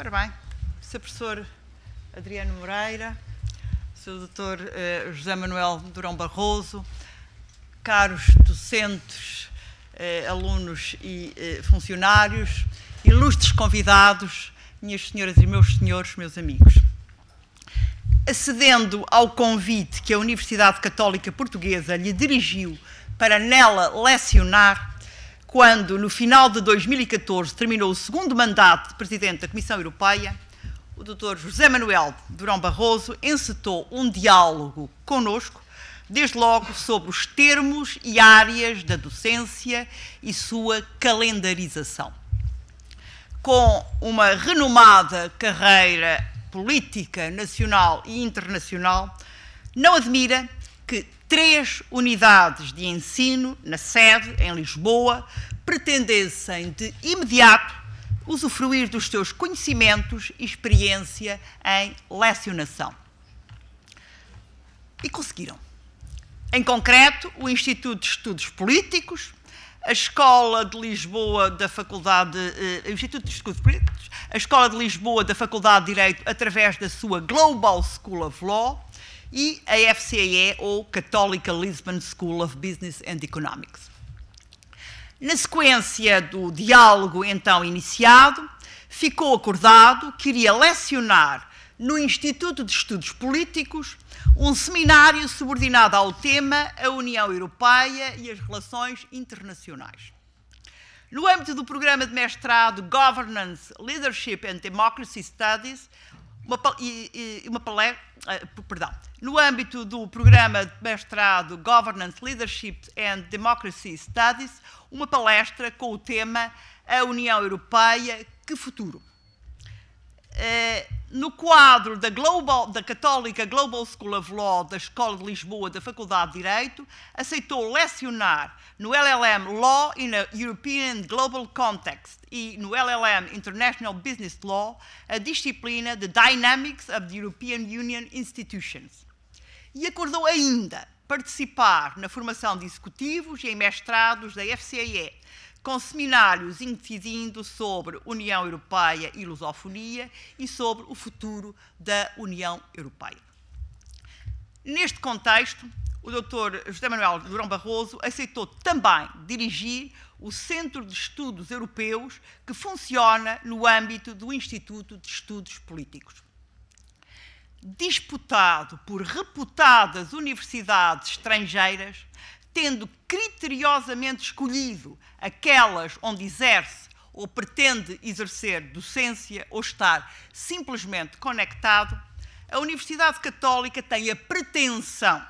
Ora bem, Sr. Professor Adriano Moreira, Sr. Dr. Eh, José Manuel Durão Barroso, caros docentes, eh, alunos e eh, funcionários, ilustres convidados, minhas senhoras e meus senhores, meus amigos. Acedendo ao convite que a Universidade Católica Portuguesa lhe dirigiu para nela lecionar, quando, no final de 2014, terminou o segundo mandato de Presidente da Comissão Europeia, o Dr. José Manuel Durão Barroso encetou um diálogo conosco, desde logo sobre os termos e áreas da docência e sua calendarização. Com uma renomada carreira política nacional e internacional, não admira três unidades de ensino na sede, em Lisboa, pretendessem de imediato usufruir dos seus conhecimentos e experiência em lecionação. E conseguiram. Em concreto, o Instituto de Estudos Políticos, a Escola de Lisboa da Faculdade, eh, Instituto de Estudos Políticos, a Escola de Lisboa da Faculdade de Direito, através da sua Global School of Law, e a FCAE, ou Católica Lisbon School of Business and Economics. Na sequência do diálogo então iniciado, ficou acordado que iria lecionar no Instituto de Estudos Políticos um seminário subordinado ao tema A União Europeia e as Relações Internacionais. No âmbito do programa de mestrado Governance, Leadership and Democracy Studies, uma, e, e uma palestra, ah, perdão, no âmbito do programa de mestrado Governance, Leadership and Democracy Studies, uma palestra com o tema A União Europeia, que futuro? Eh, no quadro da, Global, da Católica Global School of Law da Escola de Lisboa da Faculdade de Direito, aceitou lecionar no LLM Law in a European Global Context e no LLM International Business Law a disciplina de Dynamics of the European Union Institutions. E acordou ainda participar na formação de executivos e em mestrados da FCAE, com seminários incidindo sobre União Europeia e lusofonia e sobre o futuro da União Europeia. Neste contexto, o Dr. José Manuel Durão Barroso aceitou também dirigir o Centro de Estudos Europeus que funciona no âmbito do Instituto de Estudos Políticos. Disputado por reputadas universidades estrangeiras, tendo criteriosamente escolhido aquelas onde exerce ou pretende exercer docência ou estar simplesmente conectado, a Universidade Católica tem a pretensão,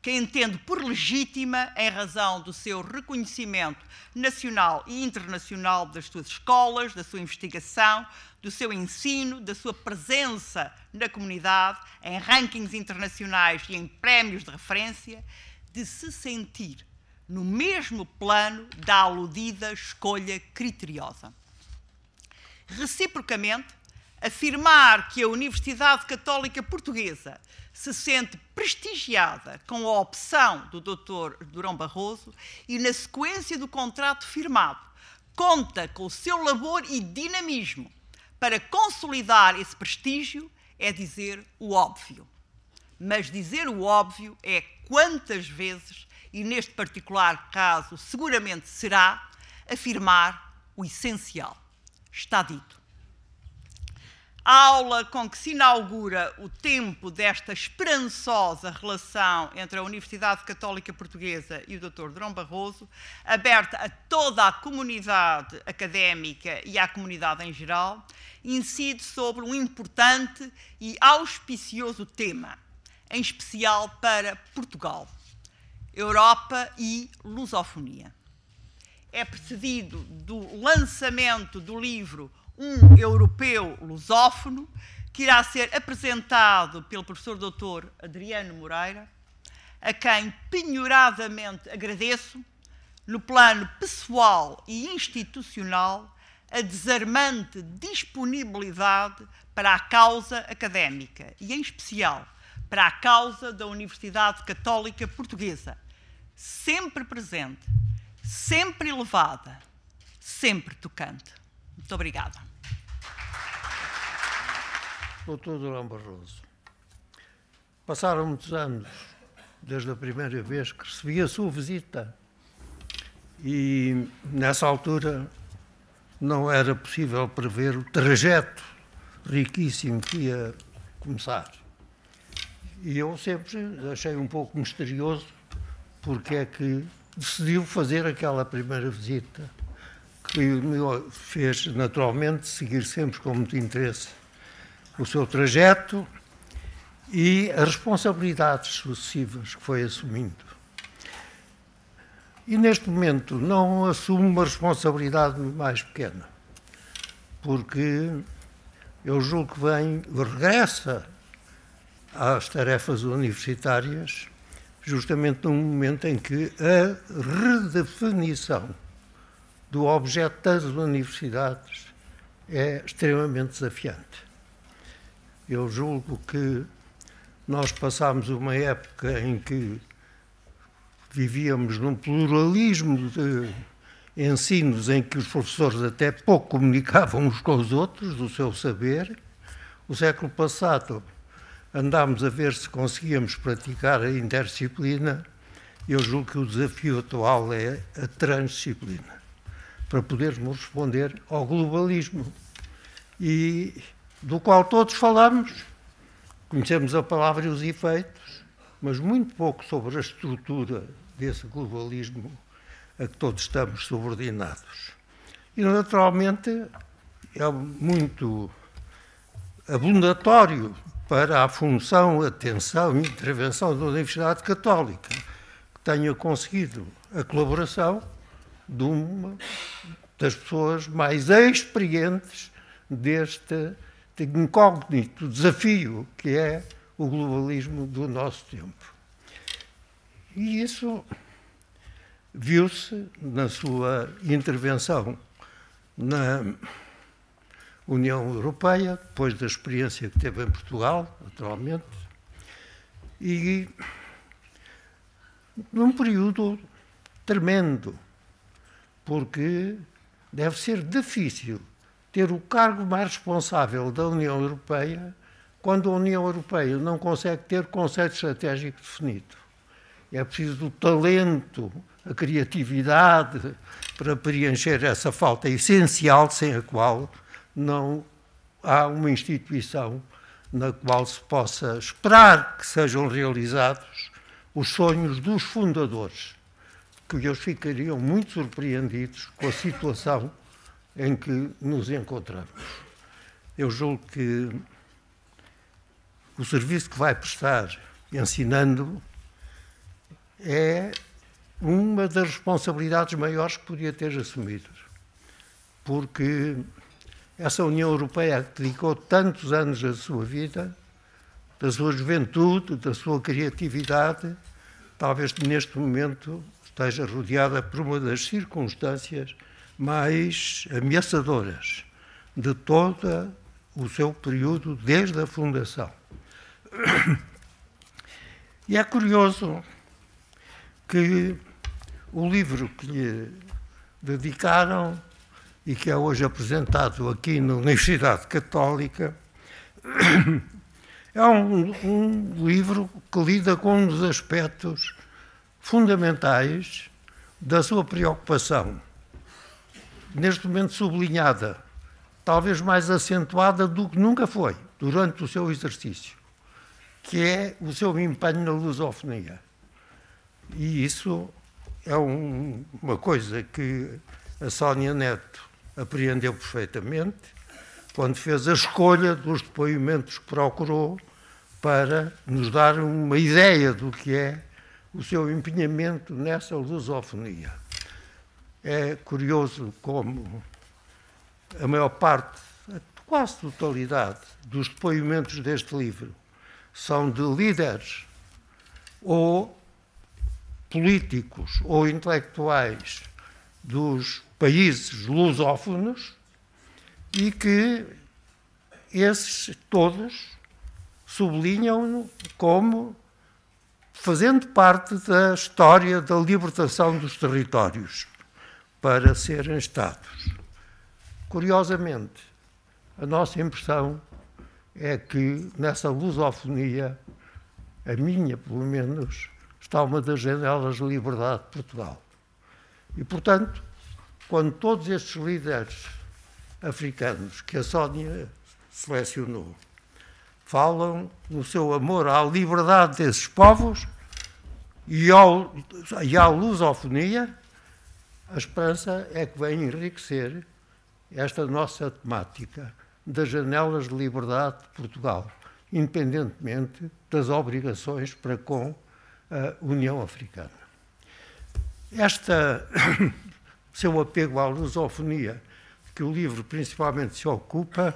que entendo por legítima em razão do seu reconhecimento nacional e internacional das suas escolas, da sua investigação, do seu ensino, da sua presença na comunidade, em rankings internacionais e em prémios de referência, de se sentir no mesmo plano da aludida escolha criteriosa. Reciprocamente, afirmar que a Universidade Católica Portuguesa se sente prestigiada com a opção do Dr. Durão Barroso e, na sequência do contrato firmado, conta com o seu labor e dinamismo para consolidar esse prestígio é dizer o óbvio. Mas dizer o óbvio é quantas vezes, e neste particular caso seguramente será, afirmar o essencial. Está dito. A aula com que se inaugura o tempo desta esperançosa relação entre a Universidade Católica Portuguesa e o Dr. Drão Barroso, aberta a toda a comunidade académica e à comunidade em geral, incide sobre um importante e auspicioso tema em especial para Portugal, Europa e Lusofonia. É precedido do lançamento do livro Um Europeu Lusófono, que irá ser apresentado pelo professor doutor Adriano Moreira, a quem penhoradamente agradeço, no plano pessoal e institucional, a desarmante disponibilidade para a causa académica e, em especial, para a causa da Universidade Católica Portuguesa, sempre presente, sempre elevada, sempre tocante. Muito obrigada. Doutor Durão Barroso, passaram muitos anos desde a primeira vez que recebi a sua visita e nessa altura não era possível prever o trajeto riquíssimo que ia começar. E eu sempre achei um pouco misterioso porque é que decidiu fazer aquela primeira visita, que me fez naturalmente seguir sempre com muito interesse o seu trajeto e as responsabilidades sucessivas que foi assumindo. E neste momento não assumo uma responsabilidade mais pequena, porque eu julgo que vem, regressa às tarefas universitárias, justamente num momento em que a redefinição do objeto das universidades é extremamente desafiante. Eu julgo que nós passámos uma época em que vivíamos num pluralismo de ensinos em que os professores até pouco comunicavam uns com os outros do seu saber. O século passado andámos a ver se conseguíamos praticar a interdisciplina. Eu julgo que o desafio atual é a transdisciplina, para podermos responder ao globalismo, e do qual todos falamos, conhecemos a palavra e os efeitos, mas muito pouco sobre a estrutura desse globalismo a que todos estamos subordinados. E, naturalmente, é muito abundatório para a função, atenção e intervenção da Universidade Católica, que tenha conseguido a colaboração de uma das pessoas mais experientes deste, deste incógnito desafio que é o globalismo do nosso tempo. E isso viu-se na sua intervenção na União Europeia, depois da experiência que teve em Portugal, naturalmente, e num período tremendo, porque deve ser difícil ter o cargo mais responsável da União Europeia quando a União Europeia não consegue ter conceito estratégico definido. É preciso o talento, a criatividade para preencher essa falta essencial sem a qual não há uma instituição na qual se possa esperar que sejam realizados os sonhos dos fundadores, que eles ficariam muito surpreendidos com a situação em que nos encontramos. Eu julgo que o serviço que vai prestar ensinando é uma das responsabilidades maiores que podia ter assumido, porque essa União Europeia que dedicou tantos anos da sua vida, da sua juventude, da sua criatividade, talvez neste momento esteja rodeada por uma das circunstâncias mais ameaçadoras de todo o seu período desde a fundação. E é curioso que o livro que lhe dedicaram e que é hoje apresentado aqui na Universidade Católica, é um, um livro que lida com um dos aspectos fundamentais da sua preocupação, neste momento sublinhada, talvez mais acentuada do que nunca foi durante o seu exercício, que é o seu empenho na lusofonia. E isso é um, uma coisa que a Sónia Neto apreendeu perfeitamente quando fez a escolha dos depoimentos que procurou para nos dar uma ideia do que é o seu empenhamento nessa lusofonia. É curioso como a maior parte, a quase totalidade dos depoimentos deste livro são de líderes ou políticos ou intelectuais dos países lusófonos e que esses todos sublinham como fazendo parte da história da libertação dos territórios para serem Estados. Curiosamente, a nossa impressão é que nessa lusofonia, a minha pelo menos, está uma das janelas de liberdade de Portugal. E, portanto, quando todos estes líderes africanos que a Sónia selecionou falam no seu amor à liberdade desses povos e, ao, e à lusofonia, a esperança é que venha enriquecer esta nossa temática das janelas de liberdade de Portugal, independentemente das obrigações para com a União Africana. Esta seu apego à lusofonia, que o livro principalmente se ocupa,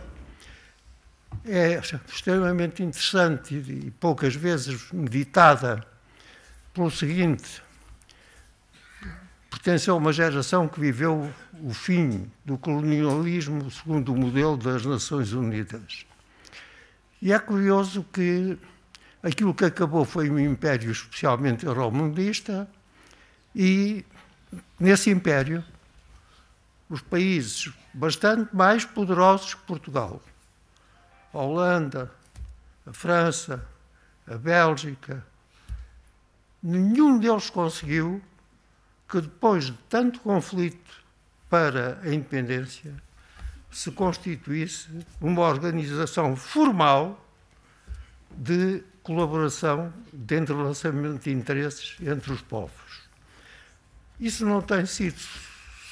é extremamente interessante e, poucas vezes meditada pelo seguinte: pertence a uma geração que viveu o fim do colonialismo segundo o modelo das Nações Unidas. E é curioso que aquilo que acabou foi um império especialmente euromundista, e nesse império os países bastante mais poderosos que Portugal. A Holanda, a França, a Bélgica, nenhum deles conseguiu que depois de tanto conflito para a independência se constituísse uma organização formal de colaboração, de entrelaçamento de interesses entre os povos. Isso não tem sido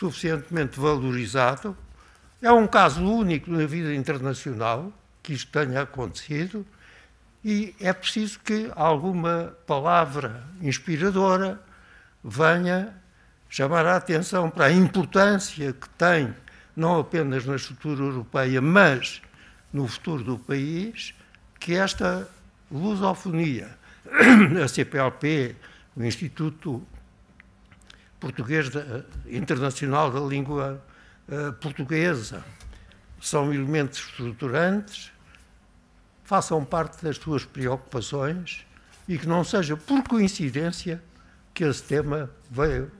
suficientemente valorizado. É um caso único na vida internacional que isto tenha acontecido e é preciso que alguma palavra inspiradora venha chamar a atenção para a importância que tem, não apenas na estrutura europeia, mas no futuro do país, que esta lusofonia, a CPLP, o Instituto português eh, internacional da língua uh, portuguesa. São elementos estruturantes, façam parte das suas preocupações e que não seja por coincidência que esse tema veio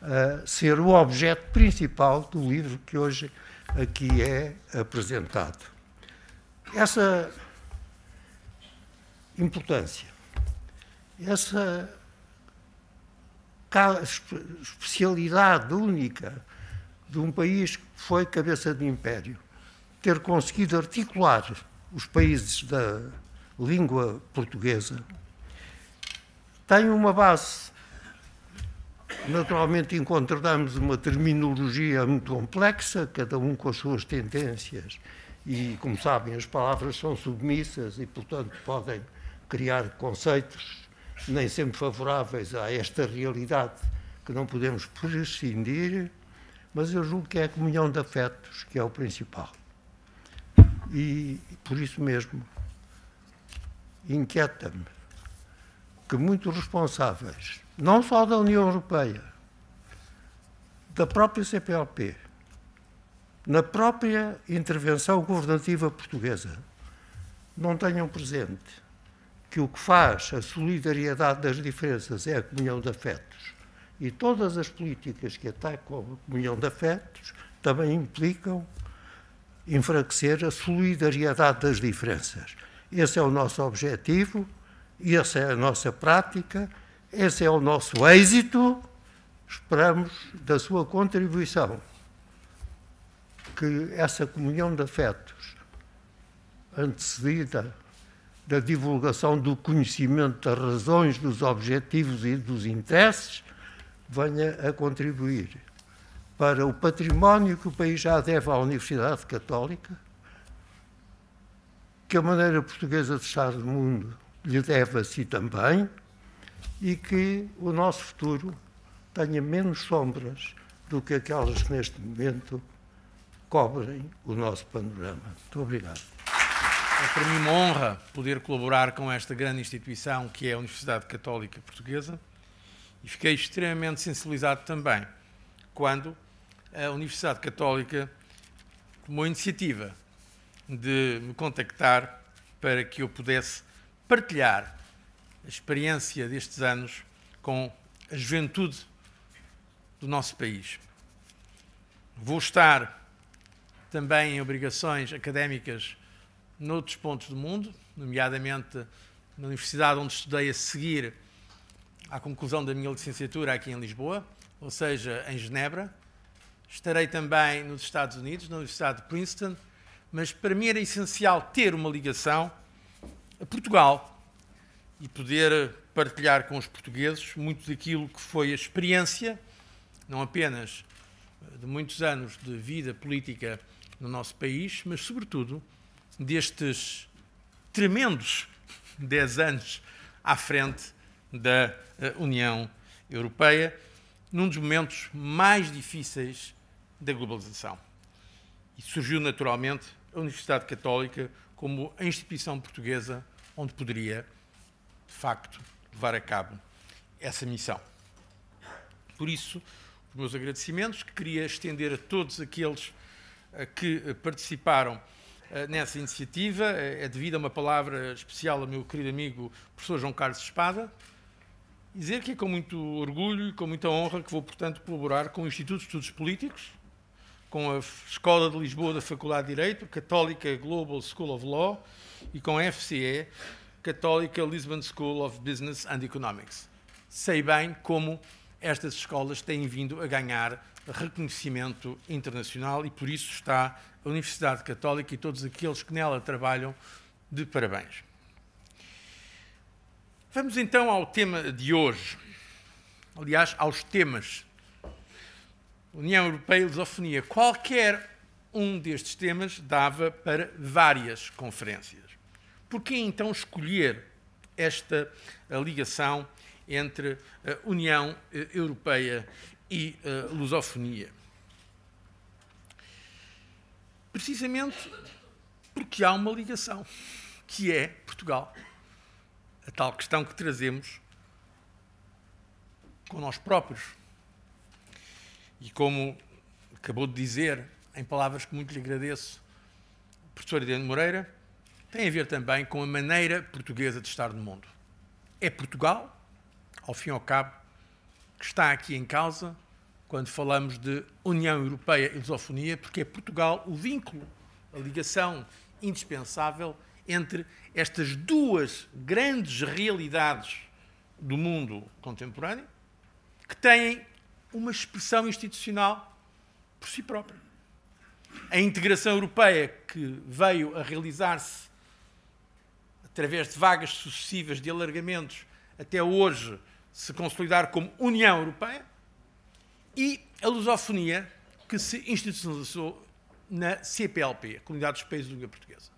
a ser o objeto principal do livro que hoje aqui é apresentado. Essa importância, essa especialidade única de um país que foi cabeça de império, ter conseguido articular os países da língua portuguesa, tem uma base. Naturalmente, encontramos uma terminologia muito complexa, cada um com as suas tendências, e, como sabem, as palavras são submissas e, portanto, podem criar conceitos nem sempre favoráveis a esta realidade que não podemos prescindir, mas eu julgo que é a comunhão de afetos que é o principal. E por isso mesmo inquieta-me que muitos responsáveis, não só da União Europeia, da própria CPLP, na própria intervenção governativa portuguesa, não tenham presente que o que faz a solidariedade das diferenças é a comunhão de afetos. E todas as políticas que atacam a comunhão de afetos também implicam enfraquecer a solidariedade das diferenças. Esse é o nosso objetivo, essa é a nossa prática, esse é o nosso êxito. Esperamos da sua contribuição que essa comunhão de afetos antecedida da divulgação do conhecimento das razões, dos objetivos e dos interesses, venha a contribuir para o património que o país já deve à Universidade Católica, que a maneira portuguesa de estar no mundo lhe deve a si também, e que o nosso futuro tenha menos sombras do que aquelas que neste momento cobrem o nosso panorama. Muito obrigado. É para mim uma honra poder colaborar com esta grande instituição que é a Universidade Católica Portuguesa e fiquei extremamente sensibilizado também quando a Universidade Católica tomou a iniciativa de me contactar para que eu pudesse partilhar a experiência destes anos com a juventude do nosso país. Vou estar também em obrigações académicas noutros pontos do mundo, nomeadamente na universidade onde estudei a seguir à conclusão da minha licenciatura aqui em Lisboa, ou seja, em Genebra. Estarei também nos Estados Unidos, na Universidade de Princeton, mas para mim era essencial ter uma ligação a Portugal e poder partilhar com os portugueses muito daquilo que foi a experiência, não apenas de muitos anos de vida política no nosso país, mas sobretudo destes tremendos 10 anos à frente da eh, União Europeia, num dos momentos mais difíceis da globalização. E surgiu naturalmente a Universidade Católica como a instituição portuguesa onde poderia, de facto, levar a cabo essa missão. Por isso, os meus agradecimentos que queria estender a todos aqueles eh, que eh, participaram eh, nessa iniciativa. Eh, é devida uma palavra especial ao meu querido amigo professor João Carlos Espada. E dizer que é com muito orgulho e com muita honra que vou, portanto, colaborar com o Instituto de Estudos Políticos, com a Escola de Lisboa da Faculdade de Direito, Católica Global School of Law e com a FCE, Católica Lisbon School of Business and Economics. Sei bem como estas escolas têm vindo a ganhar reconhecimento internacional e por isso está a Universidade Católica e todos aqueles que nela trabalham de parabéns. Vamos então ao tema de hoje. Aliás, aos temas. União Europeia e Lusofonia. Qualquer um destes temas dava para várias conferências. Por que então escolher esta ligação entre a eh, União eh, Europeia e a eh, Lusofonia? Precisamente porque há uma ligação, que é Portugal. A tal questão que trazemos com nós próprios. E como acabou de dizer, em palavras que muito lhe agradeço, o professor Adriano Moreira, tem a ver também com a maneira portuguesa de estar no mundo. É Portugal, ao fim e ao cabo, que está aqui em causa quando falamos de União Europeia e lusofonia, porque é Portugal o vínculo, a ligação indispensável entre estas duas grandes realidades do mundo contemporâneo, que têm uma expressão institucional por si própria. A integração europeia que veio a realizar-se através de vagas sucessivas de alargamentos até hoje se consolidar como União Europeia, e a lusofonia que se institucionalizou na CPLP, Comunidade dos Países da Língua Portuguesa.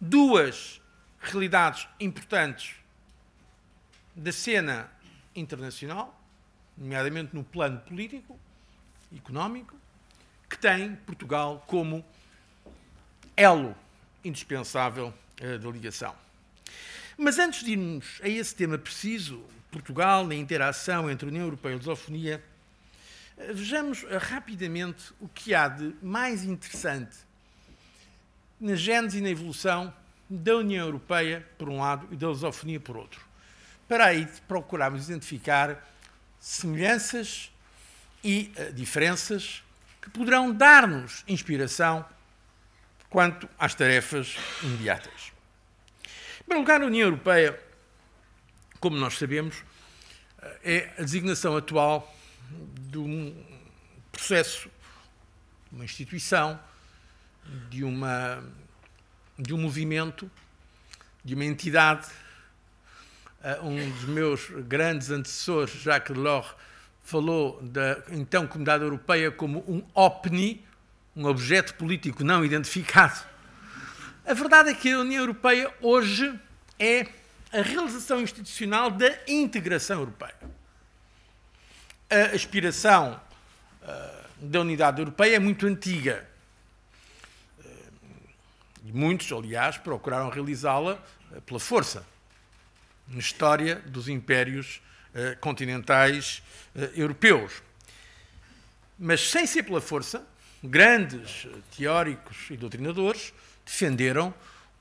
Duas realidades importantes da cena internacional, nomeadamente no plano político, económico, que tem Portugal como elo indispensável uh, da ligação. Mas antes de irmos a esse tema preciso, Portugal na interação entre a União Europeia e a lusofonia, eh, vejamos eh, rapidamente o que há de mais interessante na gênese e na evolução da União Europeia, por um lado, e da lusofonia, por outro. Para aí procurarmos identificar semelhanças e uh, diferenças que poderão dar-nos inspiração quanto às tarefas imediatas. Em primeiro lugar, a União Europeia, como nós sabemos, é a designação atual de um processo, de uma instituição, de, uma, de um movimento, de uma entidade. Ah, um dos meus grandes antecessores, Jacques Delors, falou da então Comunidade Europeia como um OPNI, um objeto político não identificado. A verdade é que a União Europeia hoje é a realização institucional da integração europeia a aspiração uh, da unidade europeia é muito antiga. Eh, e muitos, aliás, procuraram realizá-la eh, pela força, na história dos impérios continentais europeus. Mas sem ser pela força, grandes teóricos e doutrinadores defenderam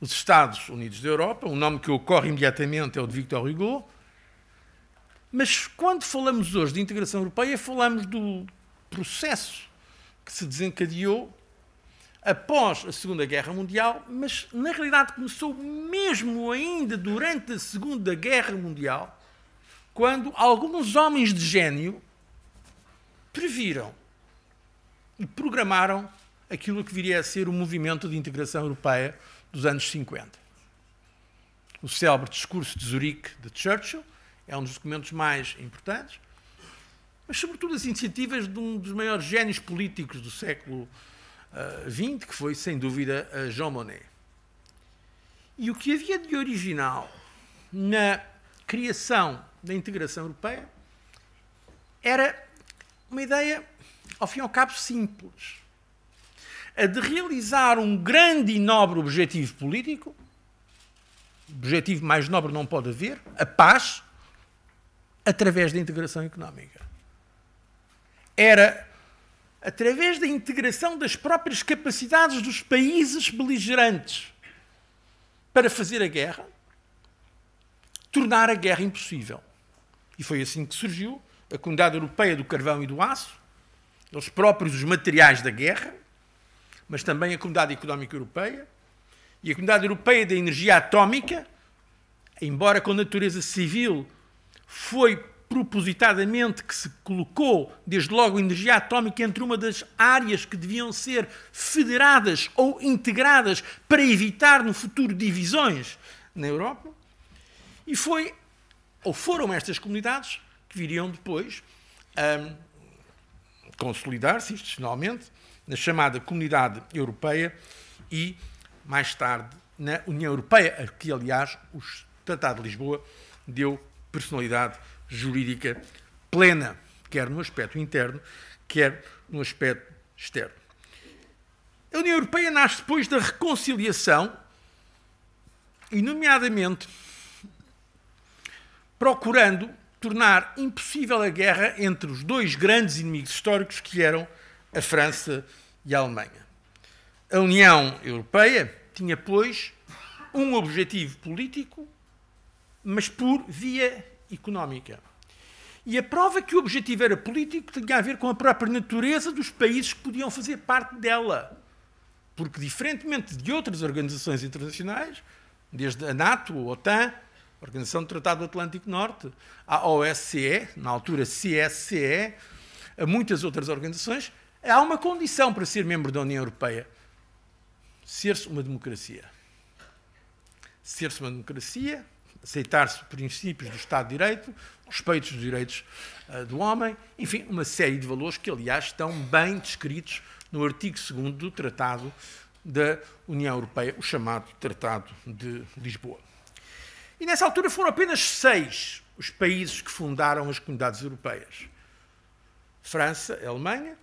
os Estados Unidos da Europa. O nome que ocorre imediatamente é o de Victor Hugo, mas quando falamos hoje de integração europeia, falamos do processo que se desencadeou após a Segunda Guerra Mundial, mas na realidade começou mesmo ainda durante a Segunda Guerra Mundial, quando alguns homens de gênio previram e programaram aquilo que viria a ser o movimento de integração europeia dos anos 50. O célebre discurso de Zurique de Churchill, é um dos documentos mais importantes, mas sobretudo as iniciativas de um dos maiores gênios políticos do século XX, ah, que foi, sem dúvida, Jean Monnet. E o que havia de original na criação da integração europeia era uma ideia, ao fim e ao cabo, simples. A de realizar um grande e nobre objetivo político, objetivo mais nobre não pode haver, a paz, através da integração económica. Era através da integração das próprias capacidades dos países beligerantes para fazer a guerra, tornar a guerra impossível. E foi assim que surgiu a Comunidade Europeia do Carvão e do Aço, eles próprios os materiais da guerra, mas também a Comunidade Económica Europeia e a Comunidade Europeia da Energia Atómica, embora com natureza civil foi propositadamente que se colocou, desde logo, a energia atómica entre uma das áreas que deviam ser federadas ou integradas para evitar no futuro divisões na Europa. E foi, ou foram estas comunidades que viriam depois a consolidar-se institucionalmente na chamada Comunidade Europeia e, mais tarde, na União Europeia, a que, aliás, o Tratado de Lisboa deu personalidade jurídica plena, quer no aspecto interno, quer no aspecto externo. A União Europeia nasce depois da reconciliação e, nomeadamente, procurando tornar impossível a guerra entre os dois grandes inimigos históricos que eram a França e a Alemanha. A União Europeia tinha, pois, um objetivo político mas por via económica. E a prova que o objetivo era político tinha a ver com a própria natureza dos países que podiam fazer parte dela. Porque, diferentemente de outras organizações internacionais, desde a NATO, a OTAN, a Organização do Tratado do Atlântico Norte, a OSCE, na altura CSCE, a muitas outras organizações, há uma condição para ser membro da União Europeia: ser-se uma democracia. Ser-se uma democracia aceitar-se princípios do Estado de Direito, respeito dos direitos uh, do homem, enfim, uma série de valores que, aliás, estão bem descritos no artigo 2 do Tratado da União Europeia, o chamado Tratado de Lisboa. E nessa altura foram apenas seis os países que fundaram as comunidades europeias: França, Alemanha,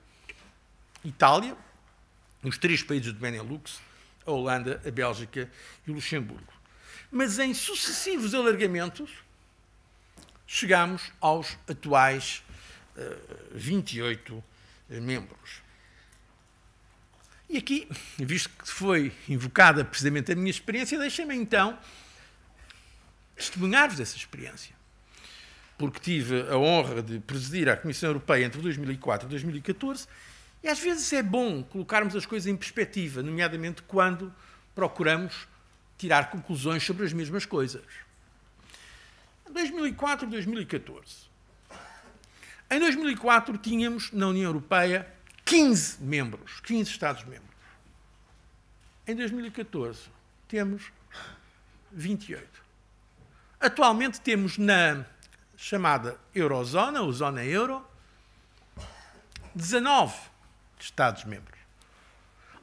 Itália, os três países do Benelux, a Holanda, a Bélgica e o Luxemburgo mas em sucessivos alargamentos chegamos aos atuais uh, eh, 28 eh, membros. E aqui, visto que foi invocada precisamente a minha experiência, deixem-me então testemunhar-vos essa experiência. Porque tive a honra de presidir a Comissão Europeia entre 2004 e 2014, e às vezes é bom colocarmos as coisas em perspectiva, nomeadamente quando procuramos tirar conclusões sobre as mesmas coisas. 2004 e 2014. Em 2004 tínhamos na União Europeia 15 membros, 15 Estados-membros. Em 2014 temos 28. Atualmente temos na chamada Eurozona, ou Zona Euro, 19 Estados-membros.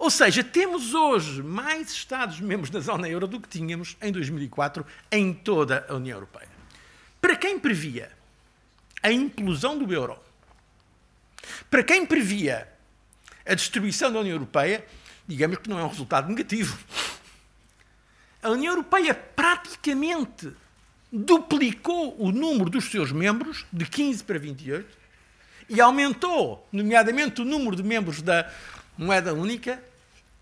Ou seja, temos hoje mais Estados-membros da zona euro do que tínhamos em 2004 em toda a União Europeia. Para quem previa a implosão do euro, para quem previa a destruição da União Europeia, digamos que não é um resultado negativo. A União Europeia praticamente duplicou o número dos seus membros, de 15 para 28, e aumentou, nomeadamente, o número de membros da moeda única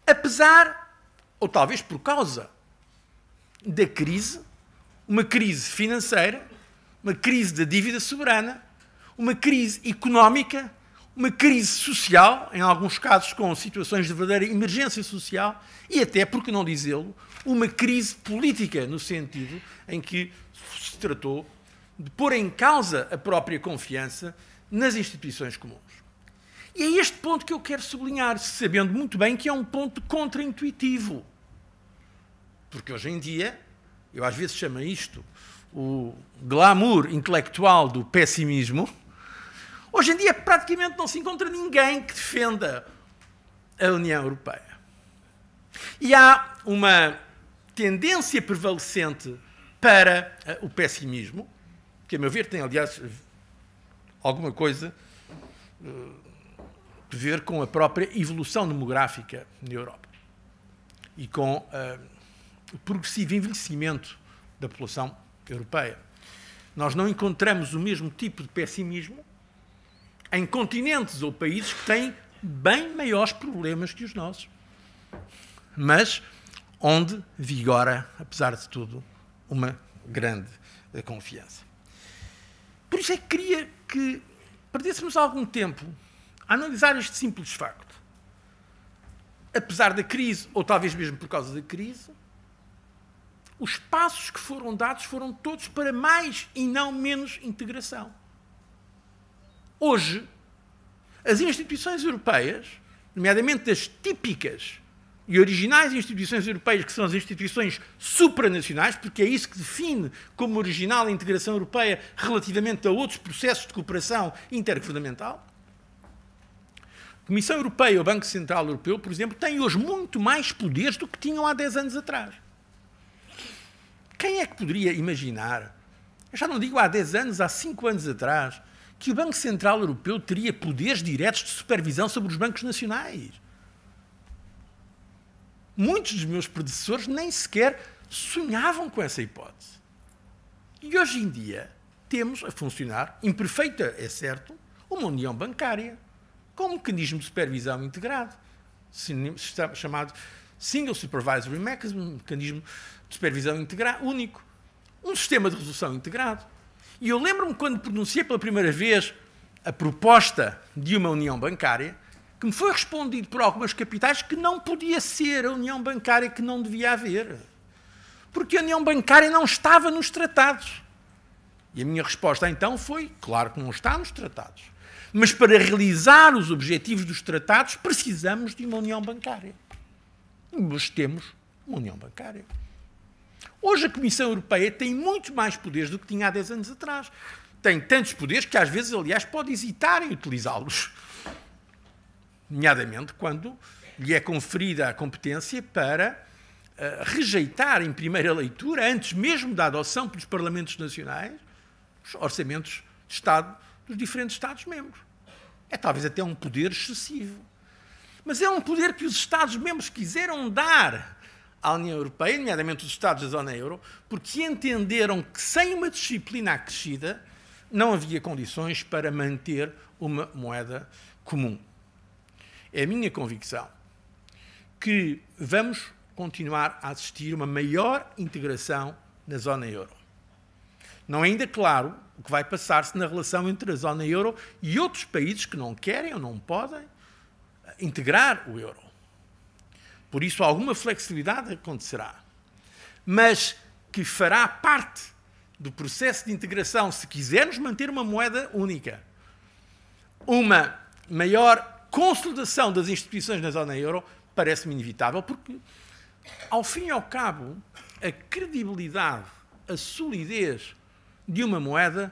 apesar, ou talvez por causa, da crise, uma crise financeira, uma crise da dívida soberana, uma crise económica, uma crise social, em alguns casos com situações de verdadeira emergência social, e até, por que não dizê-lo, uma crise política, no sentido em que se tratou de pôr em causa a própria confiança nas instituições comuns. E é este ponto que eu quero sublinhar, sabendo muito bem que é um ponto contraintuitivo. Porque hoje em dia, eu às vezes chamo isto o glamour intelectual do pessimismo. Hoje em dia praticamente não se encontra ninguém que defenda a União Europeia. E há uma tendência prevalecente para eh, o pessimismo, que a meu ver tem, aliás, alguma coisa eh, ver com a própria evolução demográfica na Europa e com uh, o progressivo envelhecimento da população europeia. Nós não encontramos o mesmo tipo de pessimismo em continentes ou países que têm bem maiores problemas que os nossos, mas onde vigora, apesar de tudo, uma grande eh, confiança. Por isso é que queria que perdêssemos algum tempo a analisar este simples facto. Apesar da crise, ou talvez mesmo por causa da crise, os passos que foram dados foram todos para mais e não menos integração. Hoje, as instituições europeias, nomeadamente as típicas e originais instituições europeias, que são as instituições supranacionais, porque é isso que define como original a integração europeia relativamente a outros processos de cooperação intergovernamental, Comissão Europeia, o Banco Central Europeu, por exemplo, têm hoje muito mais poderes do que tinham há 10 anos atrás. Quem é que poderia imaginar, eu já não digo há 10 anos, há 5 anos atrás, que o Banco Central Europeu teria poderes diretos de supervisão sobre os bancos nacionais? Muitos dos meus predecessores nem sequer sonhavam com essa hipótese. E hoje em dia temos a funcionar, imperfeita, é certo, uma união bancária com um mecanismo de supervisão integrado, chamado Single Supervisory Mechanism, um mecanismo de supervisão integrado único, um sistema de resolução integrado. E eu lembro-me quando pronunciei pela primeira vez a proposta de uma união bancária, que me foi respondido por algumas capitais que não podia ser a união bancária que não devia haver. Porque a união bancária não estava nos tratados. E a minha resposta então foi: claro que não está nos tratados. Mas para realizar os objetivos dos tratados, precisamos de uma união bancária. Mas temos uma união bancária. Hoje a Comissão Europeia tem muito mais poderes do que tinha há 10 anos atrás. Tem tantos poderes que às vezes, aliás, pode hesitar em utilizá-los. Nomeadamente quando lhe é conferida a competência para uh, rejeitar em primeira leitura, antes mesmo da adoção pelos Parlamentos Nacionais, os orçamentos de Estado dos diferentes Estados-membros. É talvez até um poder excessivo. Mas é um poder que os Estados-membros quiseram dar à União Europeia, nomeadamente os Estados da Zona Euro, porque entenderam que sem uma disciplina acrescida não havia condições para manter uma moeda comum. É a minha convicção que vamos continuar a assistir uma maior integração na zona euro. Não é ainda claro o que vai passar-se na relação entre a zona euro e outros países que não querem ou não podem eh, integrar o euro. Por isso, alguma flexibilidade acontecerá. Mas que fará parte do processo de integração, se quisermos manter uma moeda única, uma maior consolidação das instituições na zona euro, parece-me inevitável, porque, ao fim e ao cabo, a credibilidade, a solidez de uma moeda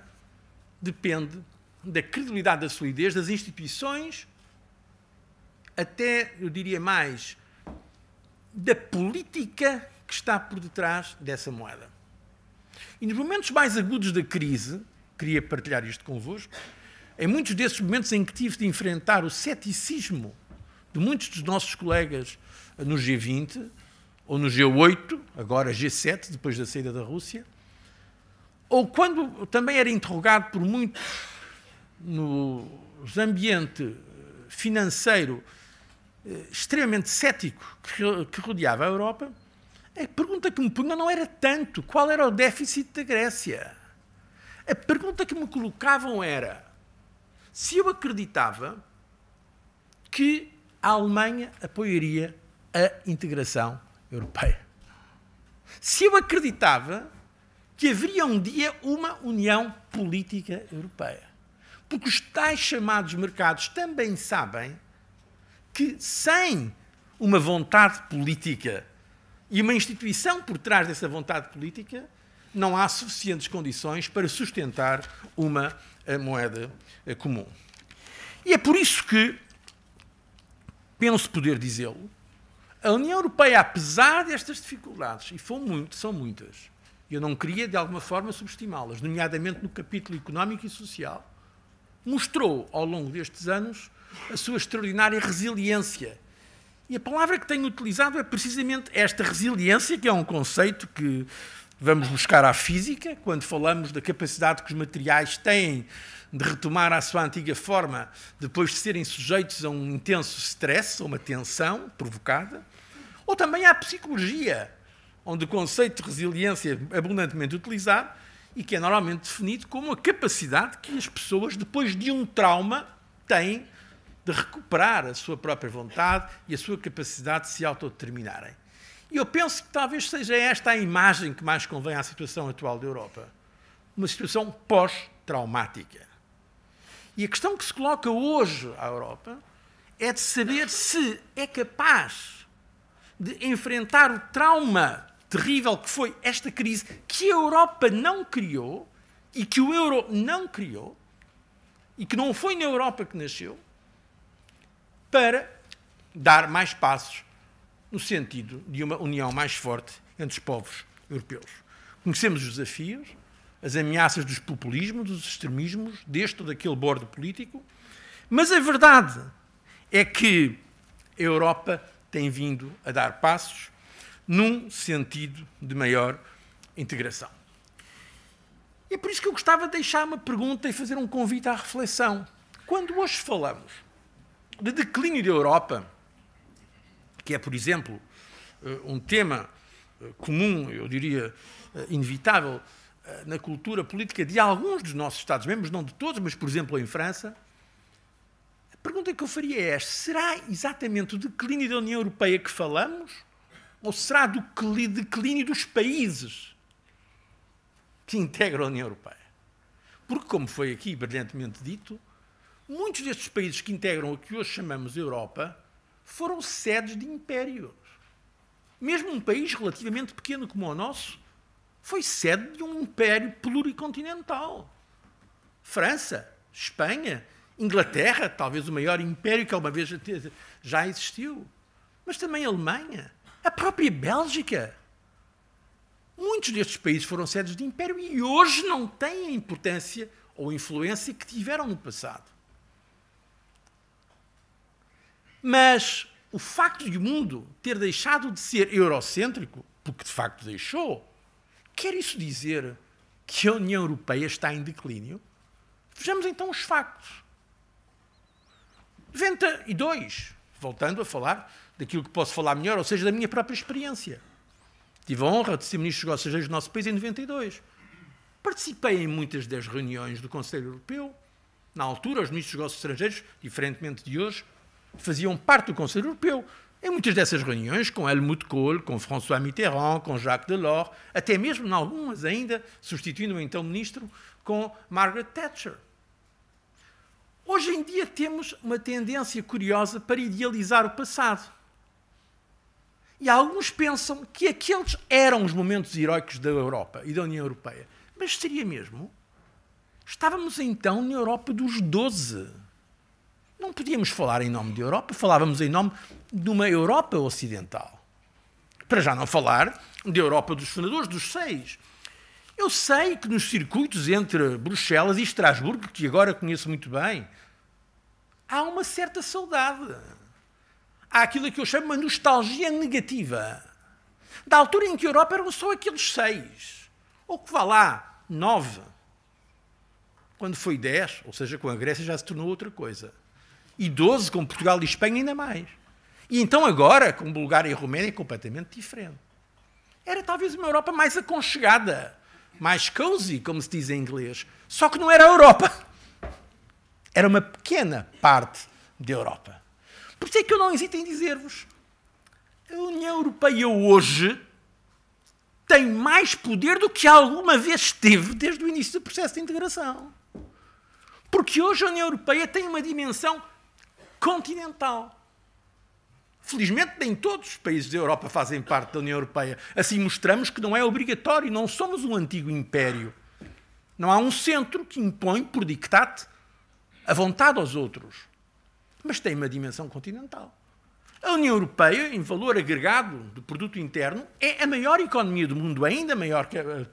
depende da credibilidade, da solidez das instituições, até, eu diria mais, da política que está por detrás dessa moeda. E nos momentos mais agudos da crise, queria partilhar isto convosco, em muitos desses momentos em que tive de enfrentar o ceticismo de muitos dos nossos colegas no G20 ou no G8, agora G7, depois da saída da Rússia, ou quando também era interrogado por muitos no ambiente eh, financeiro eh, extremamente cético que rodeava a Europa, a pergunta que me punha não era tanto qual era o déficit da Grécia. A pergunta que me colocavam era se eu acreditava que a Alemanha apoiaria a integração europeia. Se eu acreditava que haveria um dia uma União Política Europeia. Porque os tais chamados mercados também sabem que sem uma vontade política e uma instituição por trás dessa vontade política, não há suficientes condições para sustentar uma eh, moeda eh, comum. E é por isso que, penso poder dizê-lo, a União Europeia, apesar destas dificuldades, e são muitas, eu não queria, de alguma forma, subestimá-las, nomeadamente no capítulo económico e social. Mostrou, ao longo destes anos, a sua extraordinária resiliência. E a palavra que tenho utilizado é precisamente esta resiliência, que é um conceito que vamos buscar à física, quando falamos da capacidade que os materiais têm de retomar a sua antiga forma depois de serem sujeitos a um intenso stress, a uma tensão provocada. Ou também à psicologia, onde o conceito de resiliência é abundantemente utilizado e que é normalmente definido como a capacidade que as pessoas, depois de um trauma, têm de recuperar a sua própria vontade e a sua capacidade de se autodeterminarem. E eu penso que talvez seja esta a imagem que mais convém à situação atual da Europa. Uma situação pós-traumática. E a questão que se coloca hoje à Europa é de saber se é capaz de enfrentar o trauma terrível que foi esta crise que a Europa não criou e que o euro não criou e que não foi na Europa que nasceu para dar mais passos no sentido de uma união mais forte entre os povos europeus. Conhecemos os desafios, as ameaças dos populismos, dos extremismos, deste ou daquele bordo político, mas a verdade é que a Europa tem vindo a dar passos num sentido de maior integração. E é por isso que eu gostava de deixar uma pergunta e fazer um convite à reflexão. Quando hoje falamos de declínio da Europa, que é, por exemplo, eh, um tema eh, comum, eu diria eh, inevitável, na cultura política de alguns dos nossos Estados-membros, não de todos, mas, por exemplo, em França, a pergunta que eu faria é esta: será exatamente o declínio da União Europeia que falamos? ou será do declínio dos países que integram a União Europeia? Porque, como foi aqui brilhantemente dito, muitos destes países que integram o que hoje chamamos Europa foram sedes de impérios. Mesmo um país relativamente pequeno como o nosso foi sede de um império pluricontinental. França, Espanha, Inglaterra, talvez o maior império que alguma vez já existiu, mas também a Alemanha, a própria Bélgica. Muitos destes países foram sedes de império e hoje não têm a importância ou influência que tiveram no passado. Mas o facto de o mundo ter deixado de ser eurocêntrico, porque de facto deixou, quer isso dizer que a União Europeia está em declínio? Vejamos então os factos. 92, voltando a falar daquilo que posso falar melhor, ou seja, da minha própria experiência. Tive a honra de ser ministro dos negócios estrangeiros do nosso país em 92. Participei em muitas das reuniões do Conselho Europeu. Na altura, os ministros dos negócios estrangeiros, diferentemente de hoje, faziam parte do Conselho Europeu. Em muitas dessas reuniões, com Helmut Kohl, com François Mitterrand, com Jacques Delors, até mesmo, em algumas ainda, substituindo o então ministro, com Margaret Thatcher. Hoje em dia temos uma tendência curiosa para idealizar o passado e alguns pensam que aqueles eram os momentos heróicos da Europa e da União Europeia. Mas seria mesmo? Estávamos então na Europa dos Doze. Não podíamos falar em nome de Europa, falávamos em nome de uma Europa ocidental. Para já não falar de Europa dos fundadores, dos seis. Eu sei que nos circuitos entre Bruxelas e Estrasburgo, que agora conheço muito bem, há uma certa saudade há aquilo que eu chamo uma nostalgia negativa. Da altura em que a Europa eram só aqueles seis, ou que vá lá, nove. Quando foi dez, ou seja, com a Grécia já se tornou outra coisa. E doze com Portugal e Espanha ainda mais. E então agora, com Bulgária e Roménia, é completamente diferente. Era talvez uma Europa mais aconchegada, mais cozy, como se diz em inglês. Só que não era a Europa. Era uma pequena parte da Europa. Por isso é que eu não hesito em dizer-vos: a União Europeia hoje tem mais poder do que alguma vez teve desde o início do processo de integração. Porque hoje a União Europeia tem uma dimensão continental. Felizmente, nem todos os países da Europa fazem parte da União Europeia. Assim mostramos que não é obrigatório, não somos um antigo império. Não há um centro que impõe, por dictate, a vontade aos outros mas tem uma dimensão continental. A União Europeia, em valor agregado do produto interno, é a maior economia do mundo, ainda maior que a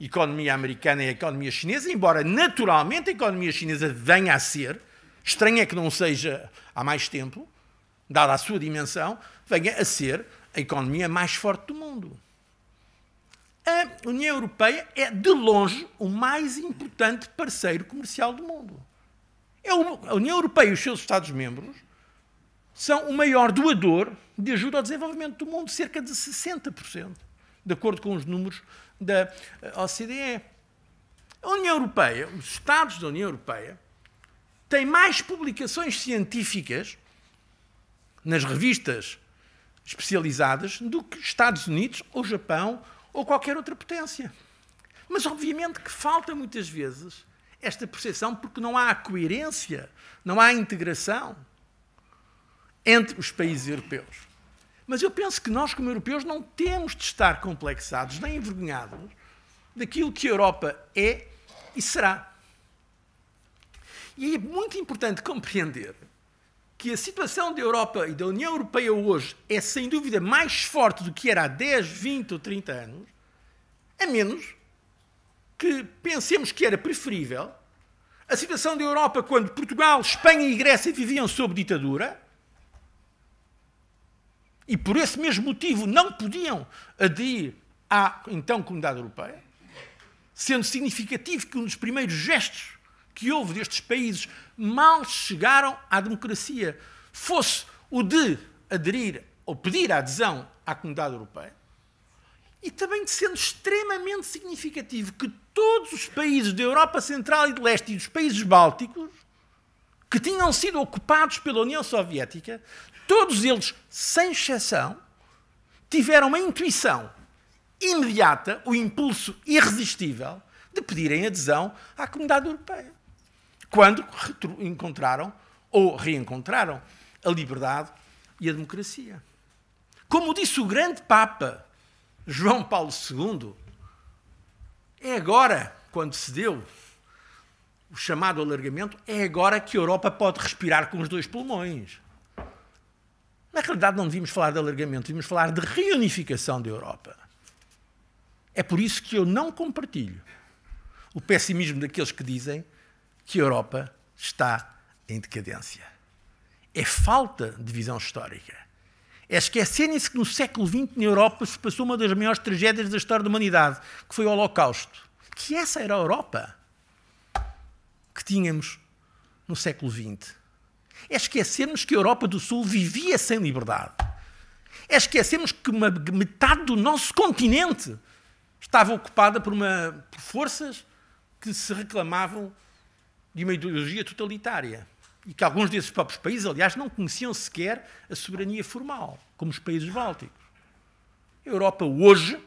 economia americana e a economia chinesa, embora naturalmente a economia chinesa venha a ser, estranha é que não seja há mais tempo, dada a sua dimensão, venha a ser a economia mais forte do mundo. A União Europeia é, de longe, o mais importante parceiro comercial do mundo. É a União Europeia e os seus Estados-membros são o maior doador de ajuda ao desenvolvimento do mundo, cerca de 60%, de acordo com os números da eh, OCDE. A União Europeia, os Estados da União Europeia, têm mais publicações científicas nas revistas especializadas do que Estados Unidos ou Japão ou qualquer outra potência. Mas, obviamente, que falta muitas vezes esta percepção porque não há coerência, não há integração entre os países europeus. Mas eu penso que nós, como europeus, não temos de estar complexados nem envergonhados daquilo que a Europa é e será. E é muito importante compreender que a situação da Europa e da União Europeia hoje é, sem dúvida, mais forte do que era há 10, 20 ou 30 anos, a menos que pensemos que era preferível a situação da Europa quando Portugal, Espanha e Grécia viviam sob ditadura e por esse mesmo motivo não podiam aderir à então Comunidade Europeia, sendo significativo que um dos primeiros gestos que houve destes países mal chegaram à democracia fosse o de aderir ou pedir a adesão à Comunidade Europeia, e também de sendo extremamente significativo que todos os países da Europa Central e de Leste e dos países bálticos que tinham sido ocupados pela União Soviética, todos eles, sem exceção, tiveram uma intuição imediata, o impulso irresistível de pedirem adesão à comunidade europeia. Quando encontraram ou reencontraram a liberdade e a democracia. Como disse o grande Papa João Paulo II, é agora, quando se deu o chamado alargamento, é agora que a Europa pode respirar com os dois pulmões. Na realidade, não devíamos falar de alargamento, devíamos falar de reunificação da Europa. É por isso que eu não compartilho o pessimismo daqueles que dizem que a Europa está em decadência. É falta de visão histórica. É esquecerem-se que no século XX, na Europa, se passou uma das maiores tragédias da história da humanidade, que foi o Holocausto. Que essa era a Europa que tínhamos no século XX. É esquecermos que a Europa do Sul vivia sem liberdade. É esquecermos que uma, metade do nosso continente estava ocupada por, uma, por forças que se reclamavam de uma ideologia totalitária e que alguns desses próprios países, aliás, não conheciam sequer a soberania formal, como os países bálticos. A Europa hoje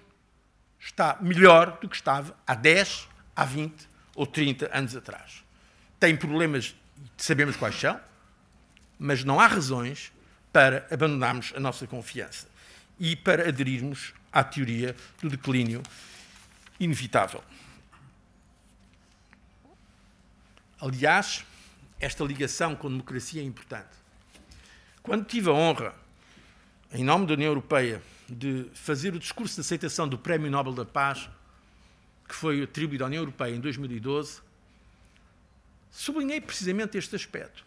está melhor do que estava há 10, há 20 ou 30 anos atrás. Tem problemas, sabemos quais são, mas não há razões para abandonarmos a nossa confiança e para aderirmos à teoria do declínio inevitável. Aliás, esta ligação com a democracia é importante. Quando tive a honra, em nome da União Europeia, de fazer o discurso de aceitação do Prémio Nobel da Paz, que foi atribuído à União Europeia em 2012, sublinhei precisamente este aspecto.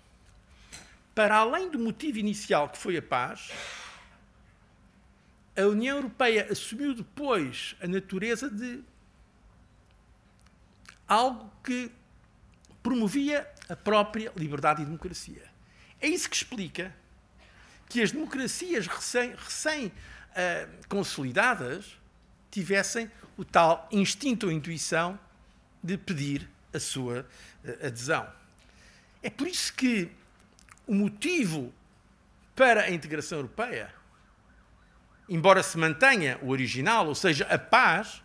Para além do motivo inicial que foi a paz, a União Europeia assumiu depois a natureza de algo que promovia a própria liberdade e democracia. É isso que explica que as democracias recém-consolidadas recém, uh, tivessem o tal instinto ou intuição de pedir a sua uh, adesão. É por isso que o motivo para a integração europeia, embora se mantenha o original, ou seja, a paz,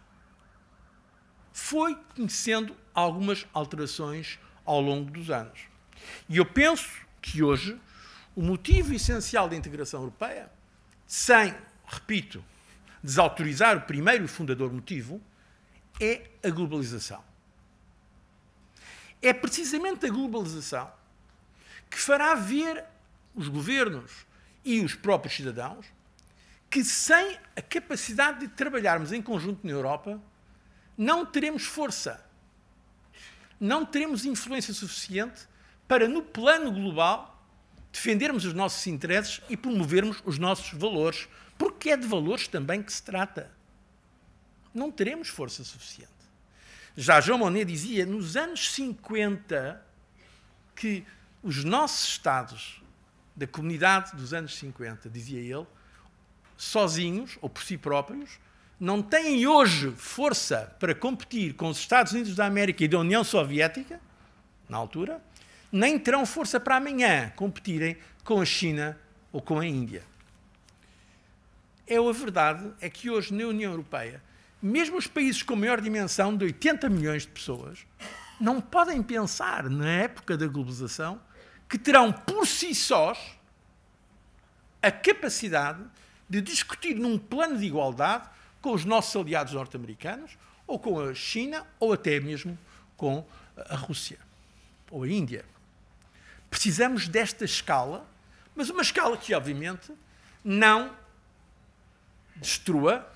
foi conhecendo algumas alterações ao longo dos anos. E eu penso que hoje o motivo essencial da integração europeia, sem, repito, desautorizar o primeiro e fundador motivo, é a globalização. É precisamente a globalização que fará ver os governos e os próprios cidadãos que sem a capacidade de trabalharmos em conjunto na Europa não teremos força não teremos influência suficiente para, no plano global, defendermos os nossos interesses e promovermos os nossos valores, porque é de valores também que se trata. Não teremos força suficiente. Já Jean Monnet dizia, nos anos 50, que os nossos Estados, da comunidade dos anos 50, dizia ele, sozinhos ou por si próprios, não têm hoje força para competir com os Estados Unidos da América e da União Soviética, na altura, nem terão força para amanhã competirem com a China ou com a Índia. É a verdade é que hoje na União Europeia, mesmo os países com maior dimensão, de 80 milhões de pessoas, não podem pensar na época da globalização que terão por si sós a capacidade de discutir num plano de igualdade com os nossos aliados norte-americanos, ou com a China, ou até mesmo com a Rússia ou a Índia. Precisamos desta escala, mas uma escala que, obviamente, não destrua,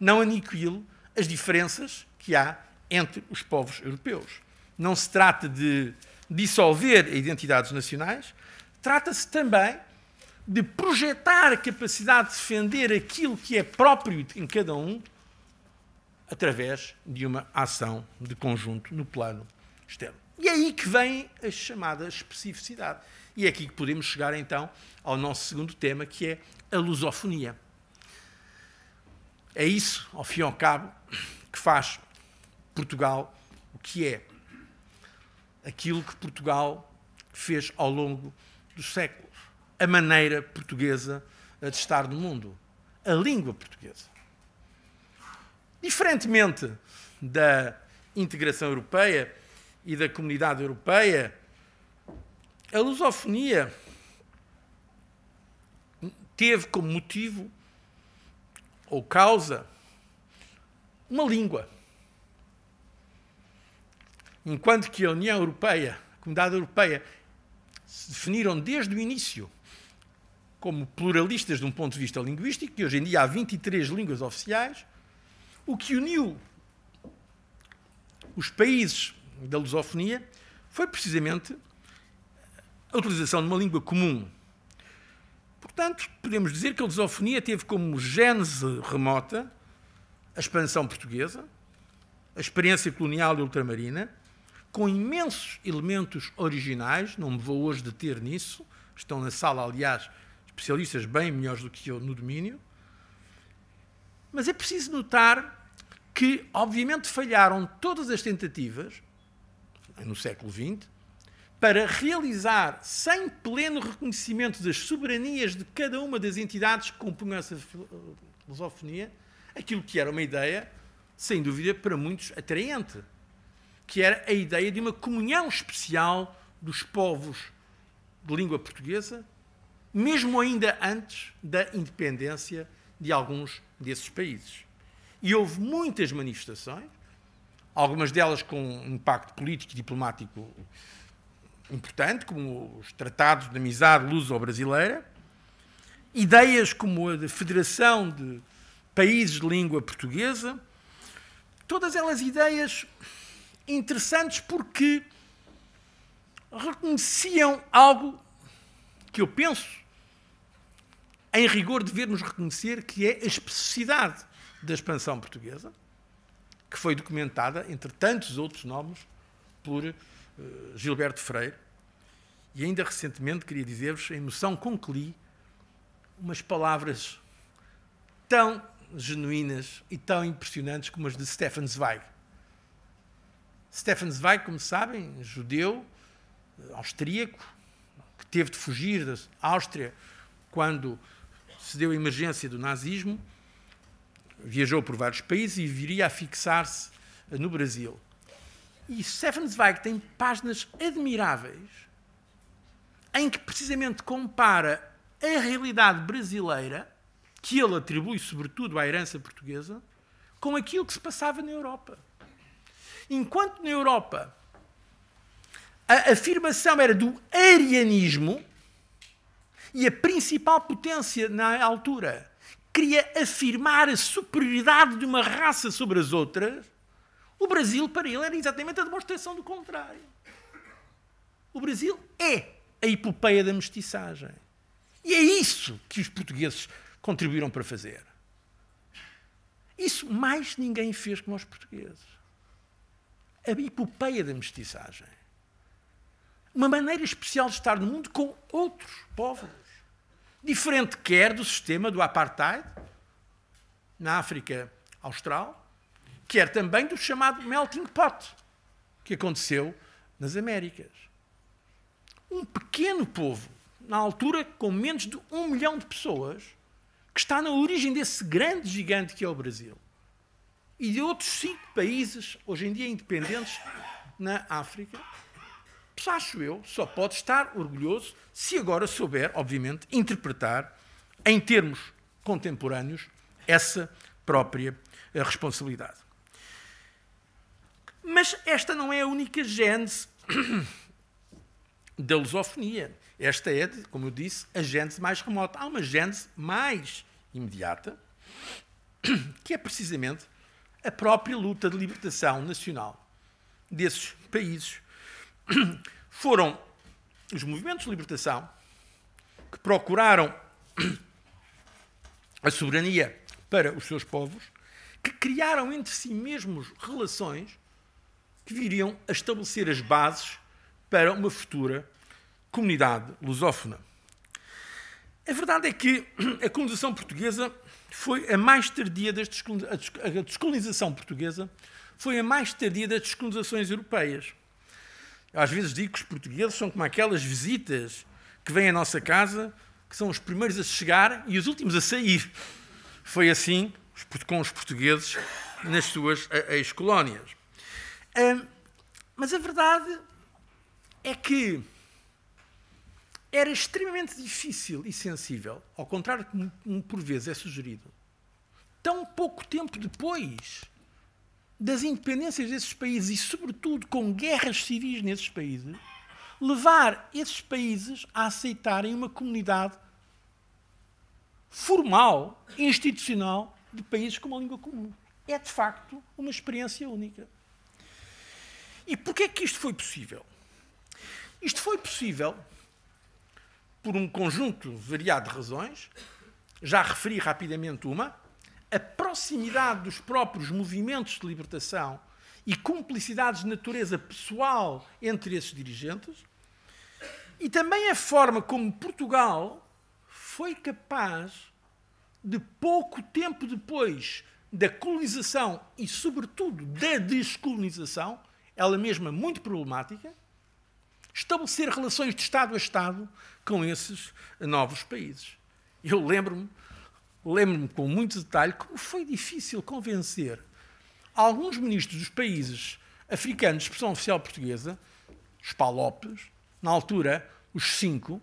não aniquile as diferenças que há entre os povos europeus. Não se trata de dissolver identidades nacionais, trata-se também de projetar a capacidade de defender aquilo que é próprio em cada um através de uma ação de conjunto no plano externo. E é aí que vem a chamada especificidade. E é aqui que podemos chegar então ao nosso segundo tema, que é a lusofonia. É isso, ao fim e ao cabo, que faz Portugal o que é. Aquilo que Portugal fez ao longo dos séculos a maneira portuguesa eh, de estar no mundo, a língua portuguesa. Diferentemente da integração europeia e da comunidade europeia, a lusofonia teve como motivo ou causa uma língua. Enquanto que a União Europeia, a Comunidade Europeia, se definiram desde o início como pluralistas de um ponto de vista linguístico, que hoje em dia há 23 línguas oficiais, o que uniu os países da lusofonia foi precisamente a utilização de uma língua comum. Portanto, podemos dizer que a lusofonia teve como gênese remota a expansão portuguesa, a experiência colonial e ultramarina, com imensos elementos originais, não me vou hoje deter nisso, estão na sala, aliás, especialistas bem melhores do que eu no domínio, mas é preciso notar que, obviamente, falharam todas as tentativas, no século XX, para realizar, sem pleno reconhecimento das soberanias de cada uma das entidades que compunham essa eh, filosofonia, aquilo que era uma ideia, sem dúvida, para muitos atraente, que era a ideia de uma comunhão especial dos povos de língua portuguesa mesmo ainda antes da independência de alguns desses países. E houve muitas manifestações, algumas delas com um impacto político e diplomático importante, como os tratados de amizade luso-brasileira, ideias como a de Federação de Países de Língua Portuguesa, todas elas ideias interessantes porque reconheciam algo que eu penso em rigor, devemos reconhecer que é a especificidade da expansão portuguesa, que foi documentada, entre tantos outros nomes, por uh, Gilberto Freire. E ainda recentemente, queria dizer-vos, em emoção com que li, umas palavras tão genuínas e tão impressionantes como as de Stefan Zweig. Stefan Zweig, como sabem, judeu, eh, austríaco, que teve de fugir da Áustria quando se deu a emergência do nazismo, viajou por vários países e viria a fixar-se eh, no Brasil. E Stefan Zweig tem páginas admiráveis em que precisamente compara a realidade brasileira, que ele atribui sobretudo à herança portuguesa, com aquilo que se passava na Europa. Enquanto na Europa a afirmação era do arianismo, e a principal potência na altura queria afirmar a superioridade de uma raça sobre as outras, o Brasil, para ele, era exatamente a demonstração do contrário. O Brasil é a epopeia da mestiçagem. E é isso que os portugueses contribuíram para fazer. Isso mais ninguém fez como os portugueses. A epopeia da mestiçagem. Uma maneira especial de estar no mundo com outros povos diferente quer do sistema do apartheid na África Austral, quer também do chamado melting pot que aconteceu nas Américas. Um pequeno povo, na altura com menos de um milhão de pessoas, que está na origem desse grande gigante que é o Brasil e de outros cinco países, hoje em dia independentes, na África, mas acho eu, só pode estar orgulhoso se agora souber, obviamente, interpretar em termos contemporâneos essa própria eh, responsabilidade. Mas esta não é a única gênese da lusofonia. Esta é, como eu disse, a gênese mais remota. Há uma gênese mais imediata, que é precisamente a própria luta de libertação nacional desses países foram os movimentos de libertação que procuraram a soberania para os seus povos, que criaram entre si mesmos relações que viriam a estabelecer as bases para uma futura comunidade lusófona. A verdade é que a colonização portuguesa foi a mais tardia das descolonização portuguesa foi a mais tardia das descolonizações europeias às vezes digo que os portugueses são como aquelas visitas que vêm à nossa casa, que são os primeiros a chegar e os últimos a sair. Foi assim com os portugueses nas suas ex-colónias. mas a verdade é que era extremamente difícil e sensível, ao contrário do que por vezes é sugerido, tão pouco tempo depois das independências desses países e, sobretudo, com guerras civis nesses países, levar esses países a aceitarem uma comunidade formal, institucional, de países com uma língua comum. É, de facto, uma experiência única. E porquê é que isto foi possível? Isto foi possível por um conjunto variado de razões, já referi rapidamente uma, a proximidade dos próprios movimentos de libertação e cumplicidades de natureza pessoal entre esses dirigentes, e também a forma como Portugal foi capaz de pouco tempo depois da colonização e, sobretudo, da descolonização, ela mesma muito problemática, estabelecer relações de Estado a Estado com esses novos países. Eu lembro-me lembro-me com muito detalhe como foi difícil convencer alguns ministros dos países africanos de expressão oficial portuguesa, os Palopes, na altura, os cinco,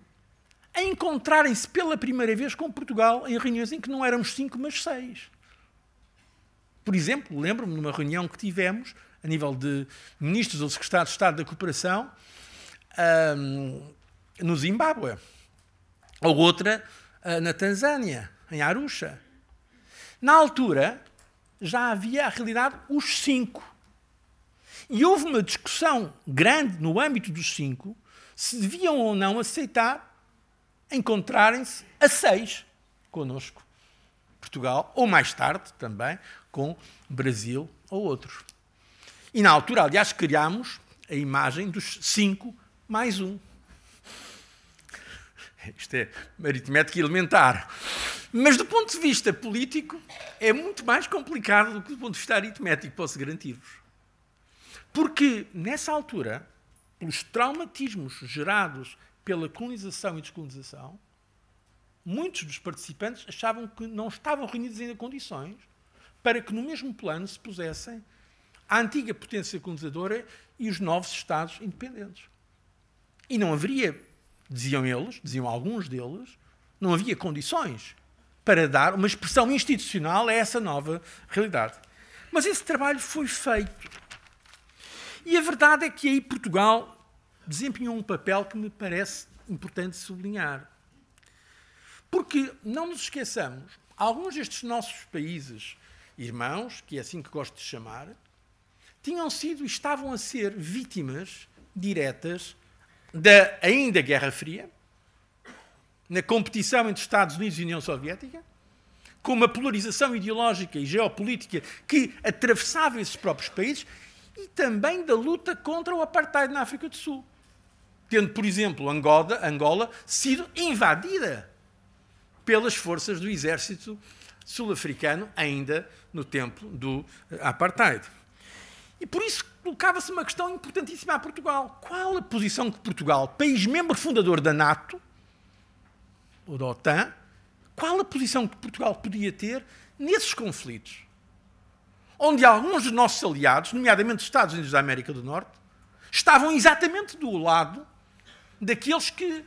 a encontrarem-se pela primeira vez com Portugal em reuniões em que não éramos cinco, mas seis. Por exemplo, lembro-me de uma reunião que tivemos a nível de ministros ou secretários de Estado da Cooperação um, no Zimbábue, ou outra uh, na Tanzânia em Arusha. Na altura, já havia, a realidade, os cinco. E houve uma discussão grande no âmbito dos cinco se deviam ou não aceitar encontrarem-se a seis conosco, Portugal, ou mais tarde também com Brasil ou outros. E na altura, aliás, criámos a imagem dos cinco mais um. Isto é aritmética elementar. Mas do ponto de vista político, é muito mais complicado do que do ponto de vista aritmético, posso garantir-vos. Porque, nessa altura, os traumatismos gerados pela colonização e descolonização, muitos dos participantes achavam que não estavam reunidos ainda condições para que no mesmo plano se pusessem a antiga potência colonizadora e os novos Estados independentes. E não haveria diziam eles, diziam alguns deles, não havia condições para dar uma expressão institucional a essa nova realidade. Mas esse trabalho foi feito. E a verdade é que aí Portugal desempenhou um papel que me parece importante sublinhar. Porque não nos esqueçamos, alguns destes nossos países irmãos, que é assim que gosto de chamar, tinham sido e estavam a ser vítimas diretas da ainda Guerra Fria, na competição entre Estados Unidos e União Soviética, com uma polarização ideológica e geopolítica que atravessava esses próprios países, e também da luta contra o apartheid na África do Sul, tendo, por exemplo, Angola, Angola sido invadida pelas forças do exército sul-africano ainda no tempo do eh, apartheid. E por isso colocava-se uma questão importantíssima a Portugal. Qual a posição que Portugal, país membro fundador da NATO, ou da OTAN, qual a posição que Portugal podia ter nesses conflitos? Onde alguns dos nossos aliados, nomeadamente os Estados Unidos da América do Norte, estavam exatamente do lado daqueles que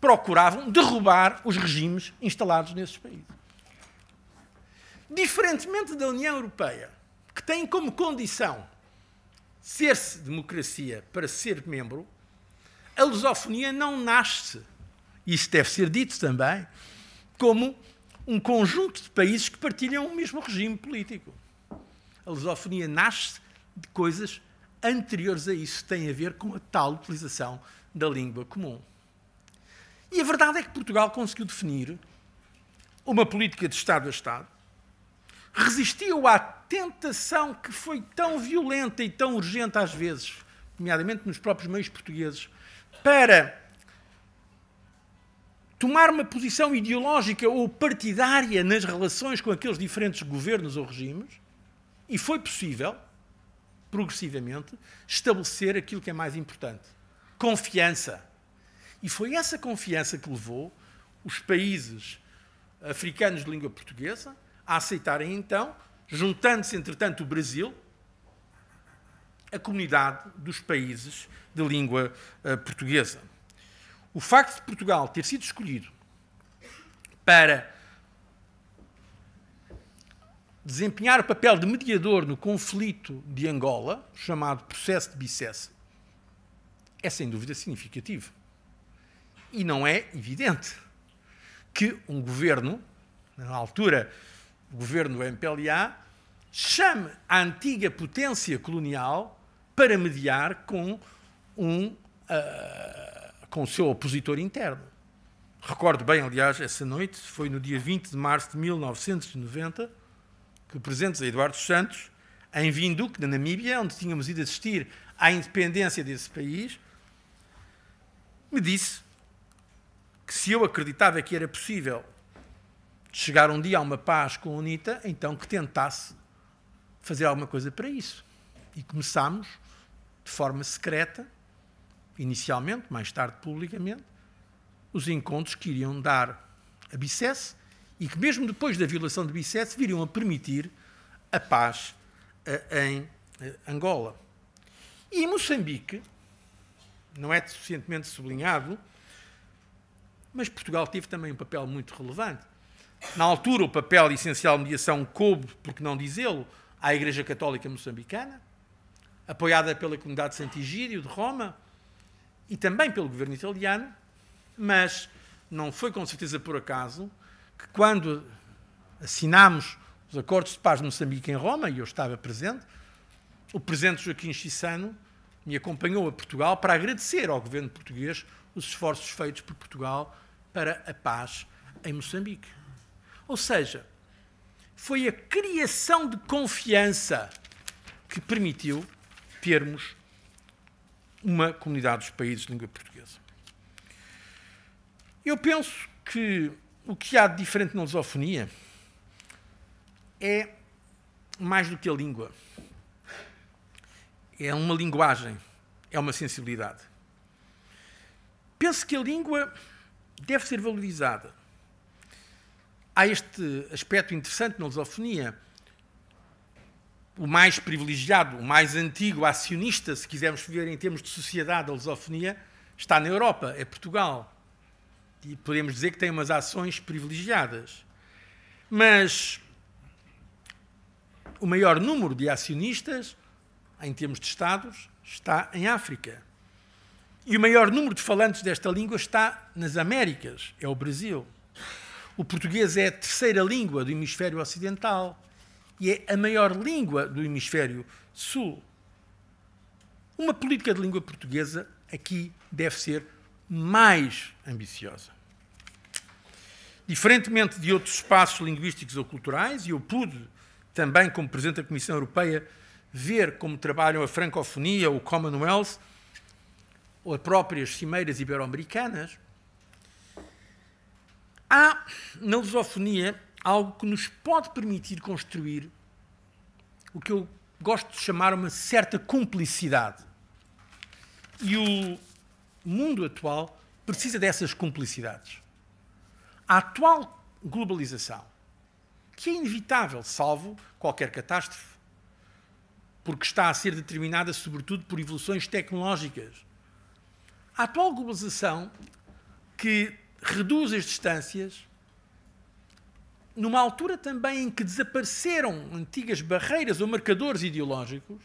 procuravam derrubar os regimes instalados nesses países. Diferentemente da União Europeia, que tem como condição ser-se democracia para ser membro, a lusofonia não nasce, isso deve ser dito também, como um conjunto de países que partilham o mesmo regime político. A lusofonia nasce de coisas anteriores a isso, tem a ver com a tal utilização da língua comum. E a verdade é que Portugal conseguiu definir uma política de Estado a Estado, resistiu à tentação que foi tão violenta e tão urgente às vezes, nomeadamente nos próprios meios portugueses, para tomar uma posição ideológica ou partidária nas relações com aqueles diferentes governos ou regimes, e foi possível, progressivamente, estabelecer aquilo que é mais importante: confiança. E foi essa confiança que levou os países africanos de língua portuguesa a aceitarem então, juntando-se entretanto o Brasil, a comunidade dos países de língua eh, portuguesa. O facto de Portugal ter sido escolhido para desempenhar o papel de mediador no conflito de Angola, chamado processo de Bicesse, é sem dúvida significativo. E não é evidente que um governo, na altura o governo do MPLA, chame a antiga potência colonial para mediar com um uh, com o seu opositor interno. Recordo bem, aliás, essa noite, foi no dia 20 de março de 1990, que o presidente Eduardo Santos, em Vinduque, na Namíbia, onde tínhamos ido assistir à independência desse país, me disse que se eu acreditava que era possível chegar um dia a uma paz com a UNITA, então que tentasse fazer alguma coisa para isso. E começámos, de forma secreta, inicialmente, mais tarde publicamente, os encontros que iriam dar a Bicesse e que, mesmo depois da violação de Bicesse, viriam a permitir a paz a, eh, em a eh, Angola. E em Moçambique, não é suficientemente sublinhado, mas Portugal teve também um papel muito relevante. Na altura, o papel essencial de mediação coube, porque não dizê-lo, à Igreja Católica Moçambicana, apoiada pela comunidade de Sant'Igídio de Roma e também pelo governo italiano, mas não foi com certeza por acaso que, quando assinámos os acordos de paz de Moçambique em Roma, e eu estava presente, o presidente Joaquim Chissano me acompanhou a Portugal para agradecer ao governo português os esforços feitos por Portugal para a paz em Moçambique. Ou seja, foi a criação de confiança que permitiu termos uma comunidade dos países de língua portuguesa. Eu penso que o que há de diferente na lusofonia é mais do que a língua. É uma linguagem, é uma sensibilidade. Penso que a língua deve ser valorizada há este aspecto interessante na lusofonia. O mais privilegiado, o mais antigo acionista, se quisermos ver em termos de sociedade da lusofonia, está na Europa, é Portugal. E podemos dizer que tem umas ações privilegiadas. Mas o maior número de acionistas, em termos de Estados, está em África. E o maior número de falantes desta língua está nas Américas, é o Brasil. O português é a terceira língua do hemisfério ocidental e é a maior língua do hemisfério sul. Uma política de língua portuguesa aqui deve ser mais ambiciosa. Diferentemente de outros espaços linguísticos ou culturais, e eu pude também, como Presidente da Comissão Europeia, ver como trabalham a francofonia, o Commonwealth, ou as próprias cimeiras ibero-americanas, Há na lusofonia algo que nos pode permitir construir o que eu gosto de chamar uma certa cumplicidade. E o mundo atual precisa dessas cumplicidades. A atual globalização, que é inevitável, salvo qualquer catástrofe, porque está a ser determinada sobretudo por evoluções tecnológicas. A atual globalização, que reduz as distâncias, numa altura também em que desapareceram antigas barreiras ou marcadores ideológicos,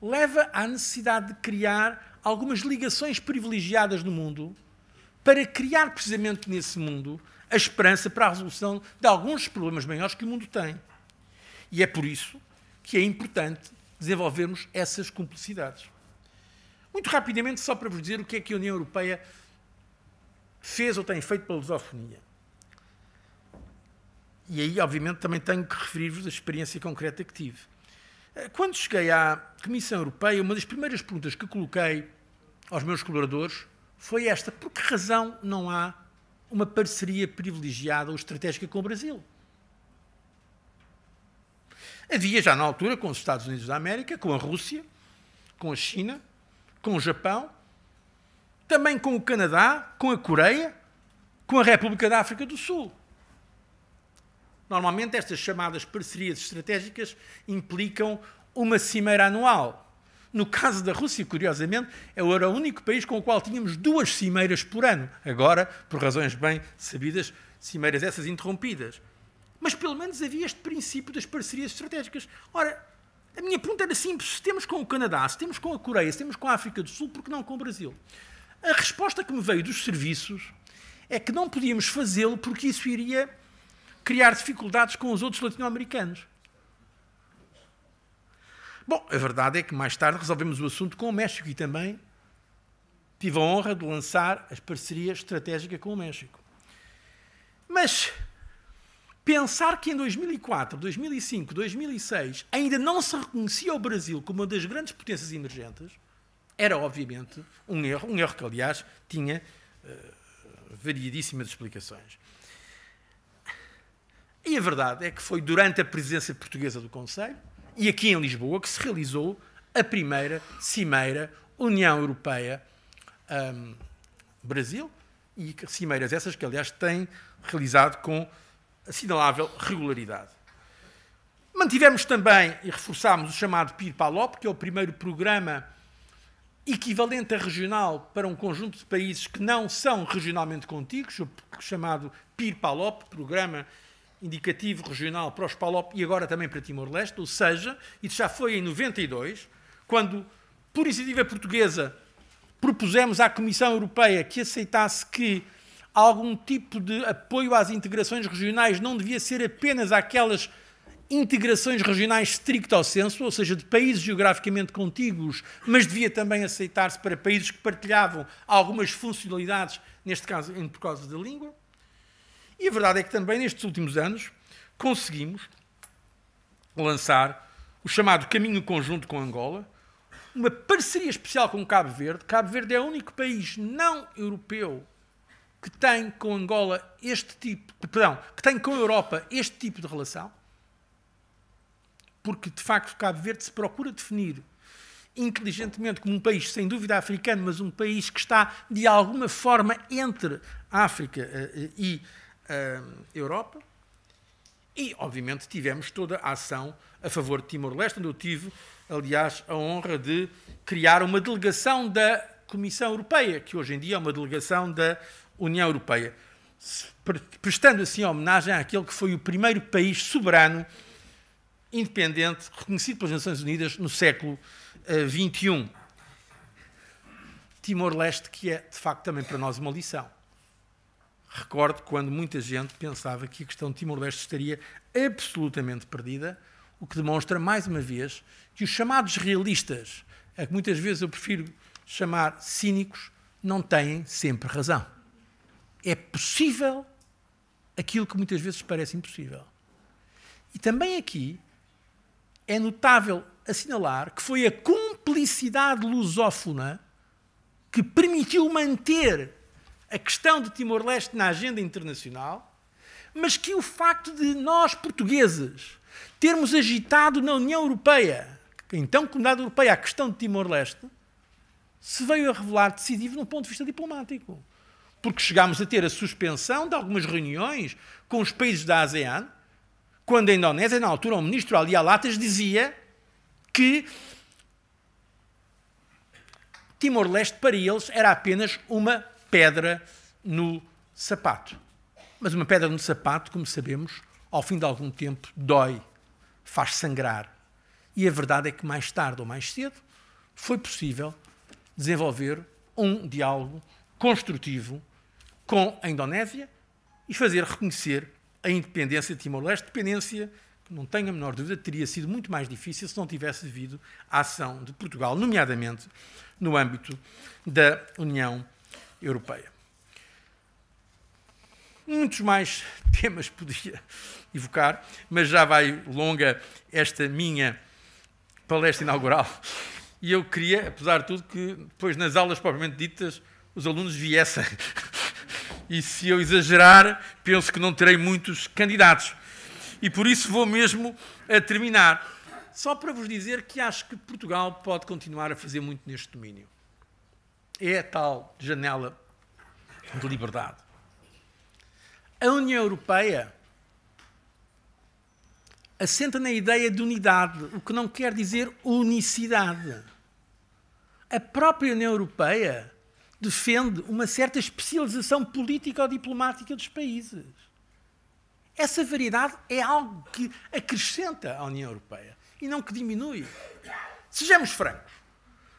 leva à necessidade de criar algumas ligações privilegiadas no mundo para criar precisamente nesse mundo a esperança para a resolução de alguns problemas maiores que o mundo tem. E é por isso que é importante desenvolvermos essas cumplicidades. Muito rapidamente, só para vos dizer o que é que a União Europeia fez ou tem feito pela lusofonia. E aí, obviamente, também tenho que referir-vos à experiência concreta que tive. Eh, quando cheguei à Comissão Europeia, uma das primeiras perguntas que coloquei aos meus colaboradores foi esta: por que razão não há uma parceria privilegiada ou estratégica com o Brasil? Havia já na altura com os Estados Unidos da América, com a Rússia, com a China, com o Japão, também com o Canadá, com a Coreia, com a República da África do Sul. Normalmente, estas chamadas parcerias estratégicas implicam uma cimeira anual. No caso da Rússia, curiosamente, eu é era o único país com o qual tínhamos duas cimeiras por ano. Agora, por razões bem sabidas, cimeiras essas interrompidas. Mas pelo menos havia este princípio das parcerias estratégicas. Ora, a minha pergunta era simples: se temos com o Canadá, se temos com a Coreia, se temos com a África do Sul, por que não com o Brasil? A resposta que me veio dos serviços é que não podíamos fazê-lo porque isso iria criar dificuldades com os outros latino-americanos. Bom, a verdade é que mais tarde resolvemos o assunto com o México e também tive a honra de lançar a parceria estratégica com o México. Mas pensar que em 2004, 2005, 2006 ainda não se reconhecia o Brasil como uma das grandes potências emergentes era obviamente um erro, um erro que, aliás, tinha eh, variadíssimas variedíssimas explicações. E a verdade é que foi durante a presença portuguesa do Conselho, e aqui em Lisboa, que se realizou a primeira cimeira União Europeia-Brasil, ehm, e cimeiras essas que, aliás, têm realizado com assinalável regularidade. Mantivemos também e reforçámos o chamado PIR-PALOP, que é o primeiro programa equivalente a regional para um conjunto de países que não são regionalmente contíguos, o chamado PIR-PALOP, Programa Indicativo Regional para os PALOP e agora também para Timor-Leste, ou seja, isso já foi em 92, quando, por iniciativa portuguesa, propusemos à Comissão Europeia que aceitasse que algum tipo de apoio às integrações regionais não devia ser apenas aquelas integrações regionais stricto senso, ou seja, de países geograficamente contíguos, mas devia também aceitar-se para países que partilhavam algumas funcionalidades, neste caso por causa da língua. E a verdade é que também nestes últimos anos conseguimos lançar o chamado Caminho Conjunto com Angola, uma parceria especial com Cabo Verde. Cabo Verde é o único país não europeu que tem com Angola este tipo, perdão, que tem com a Europa este tipo de relação porque de facto Cabo Verde se procura definir inteligentemente como um país, sem dúvida africano, mas um país que está de alguma forma entre África uh, e uh, Europa. E, obviamente, tivemos toda a ação a favor de Timor-Leste, onde eu tive, aliás, a honra de criar uma delegação da Comissão Europeia, que hoje em dia é uma delegação da União Europeia, prestando assim homenagem àquele que foi o primeiro país soberano independente reconhecido pelas Nações Unidas no século XXI. Eh, Timor-Leste, que é de facto também para nós uma lição. Recordo quando muita gente pensava que a questão de Timor-Leste estaria absolutamente perdida, o que demonstra, mais uma vez, que os chamados realistas, a que muitas vezes eu prefiro chamar cínicos, não têm sempre razão. É possível aquilo que muitas vezes parece impossível. E também aqui é notável assinalar que foi a cumplicidade lusófona que permitiu manter a questão de Timor-Leste na agenda internacional, mas que o facto de nós, portugueses, termos agitado na União Europeia, então Comunidade Europeia, a questão de Timor-Leste, se veio a revelar decisivo no ponto de vista diplomático. Porque chegámos a ter a suspensão de algumas reuniões com os países da ASEAN, quando a Indonésia, na altura, o ministro Ali Alatas dizia que Timor-Leste, para eles, era apenas uma pedra no sapato. Mas uma pedra no sapato, como sabemos, ao fim de algum tempo dói, faz sangrar. E a verdade é que mais tarde ou mais cedo foi possível desenvolver um diálogo construtivo com a Indonésia e fazer reconhecer a independência de Timor-Leste, dependência que não tenho a menor dúvida, teria sido muito mais difícil se não tivesse havido a ação de Portugal, nomeadamente no âmbito da União Europeia. Muitos mais temas podia evocar, mas já vai longa esta minha palestra inaugural. E eu queria, apesar de tudo, que depois nas aulas propriamente ditas os alunos viessem e se eu exagerar, penso que não terei muitos candidatos. E por isso vou mesmo a terminar. Só para vos dizer que acho que Portugal pode continuar a fazer muito neste domínio. É a tal janela de liberdade. A União Europeia assenta na ideia de unidade, o que não quer dizer unicidade. A própria União Europeia defende uma certa especialização política ou diplomática dos países. Essa variedade é algo que acrescenta à União Europeia e não que diminui. Sejamos francos.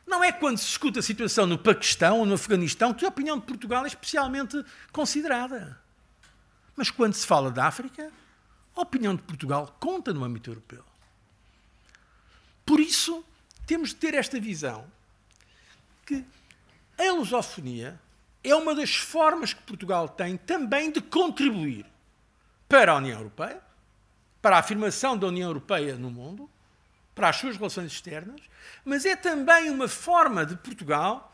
Não é quando se escuta a situação no Paquistão ou no Afeganistão que a opinião de Portugal é especialmente considerada. Mas quando se fala da África, a opinião de Portugal conta no âmbito europeu. Por isso, temos de ter esta visão que a lusofonia é uma das formas que Portugal tem também de contribuir para a União Europeia, para a afirmação da União Europeia no mundo, para as suas relações externas, mas é também uma forma de Portugal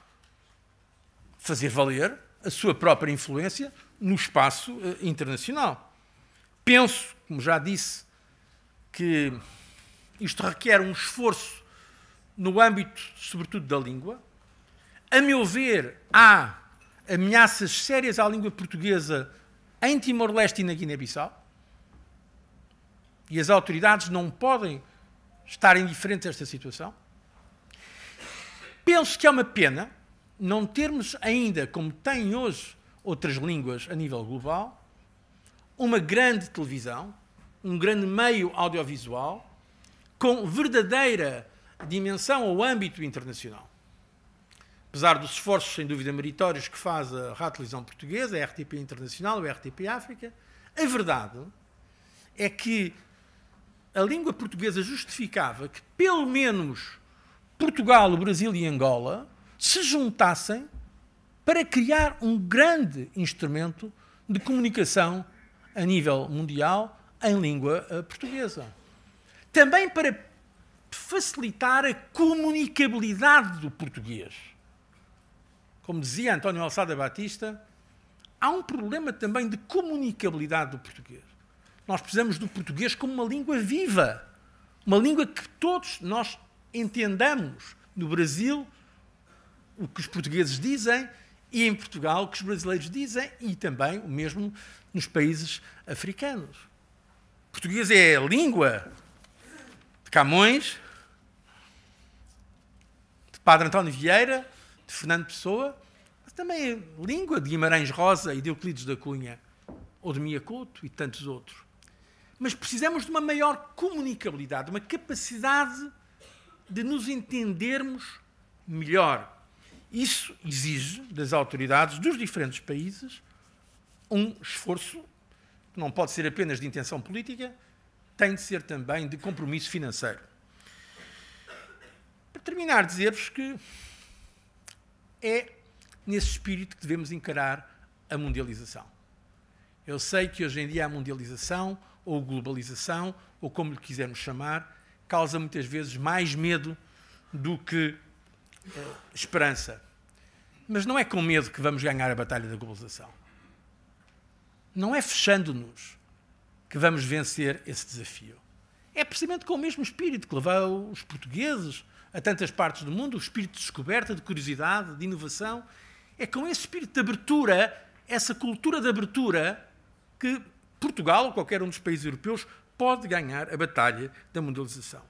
fazer valer a sua própria influência no espaço eh, internacional. Penso, como já disse, que isto requer um esforço no âmbito, sobretudo, da língua, a meu ver, há ameaças sérias à língua portuguesa em Timor-Leste e na Guiné-Bissau. E as autoridades não podem estar indiferentes a esta situação. Penso que é uma pena não termos ainda, como têm hoje outras línguas a nível global, uma grande televisão, um grande meio audiovisual com verdadeira dimensão ou âmbito internacional apesar dos esforços, sem dúvida, meritórios que faz a Rádio Televisão Portuguesa, a RTP Internacional, a RTP África, a verdade é que a língua portuguesa justificava que, pelo menos, Portugal, o Brasil e Angola se juntassem para criar um grande instrumento de comunicação a nível mundial em língua eh, portuguesa. Também para facilitar a comunicabilidade do português como dizia António Alçada Batista, há um problema também de comunicabilidade do português. Nós precisamos do português como uma língua viva, uma língua que todos nós entendamos no Brasil o que os portugueses dizem e em Portugal o que os brasileiros dizem e também o mesmo nos países africanos. português é a língua de Camões, de Padre António Vieira, de Fernando Pessoa, mas também a língua de Guimarães Rosa e de Euclides da Cunha, ou de Miyakoto e tantos outros. Mas precisamos de uma maior comunicabilidade, uma capacidade de nos entendermos melhor. Isso exige das autoridades dos diferentes países um esforço que não pode ser apenas de intenção política, tem de ser também de compromisso financeiro. Para terminar, dizer-vos que é nesse espírito que devemos encarar a mundialização. Eu sei que hoje em dia a mundialização, ou globalização, ou como lhe quisermos chamar, causa muitas vezes mais medo do que eh, esperança. Mas não é com medo que vamos ganhar a batalha da globalização. Não é fechando-nos que vamos vencer esse desafio. É precisamente com o mesmo espírito que levou os portugueses a tantas partes do mundo, o espírito de descoberta, de curiosidade, de inovação. É com esse espírito de abertura, essa cultura de abertura, que Portugal, ou qualquer um dos países europeus, pode ganhar a batalha da mundialização.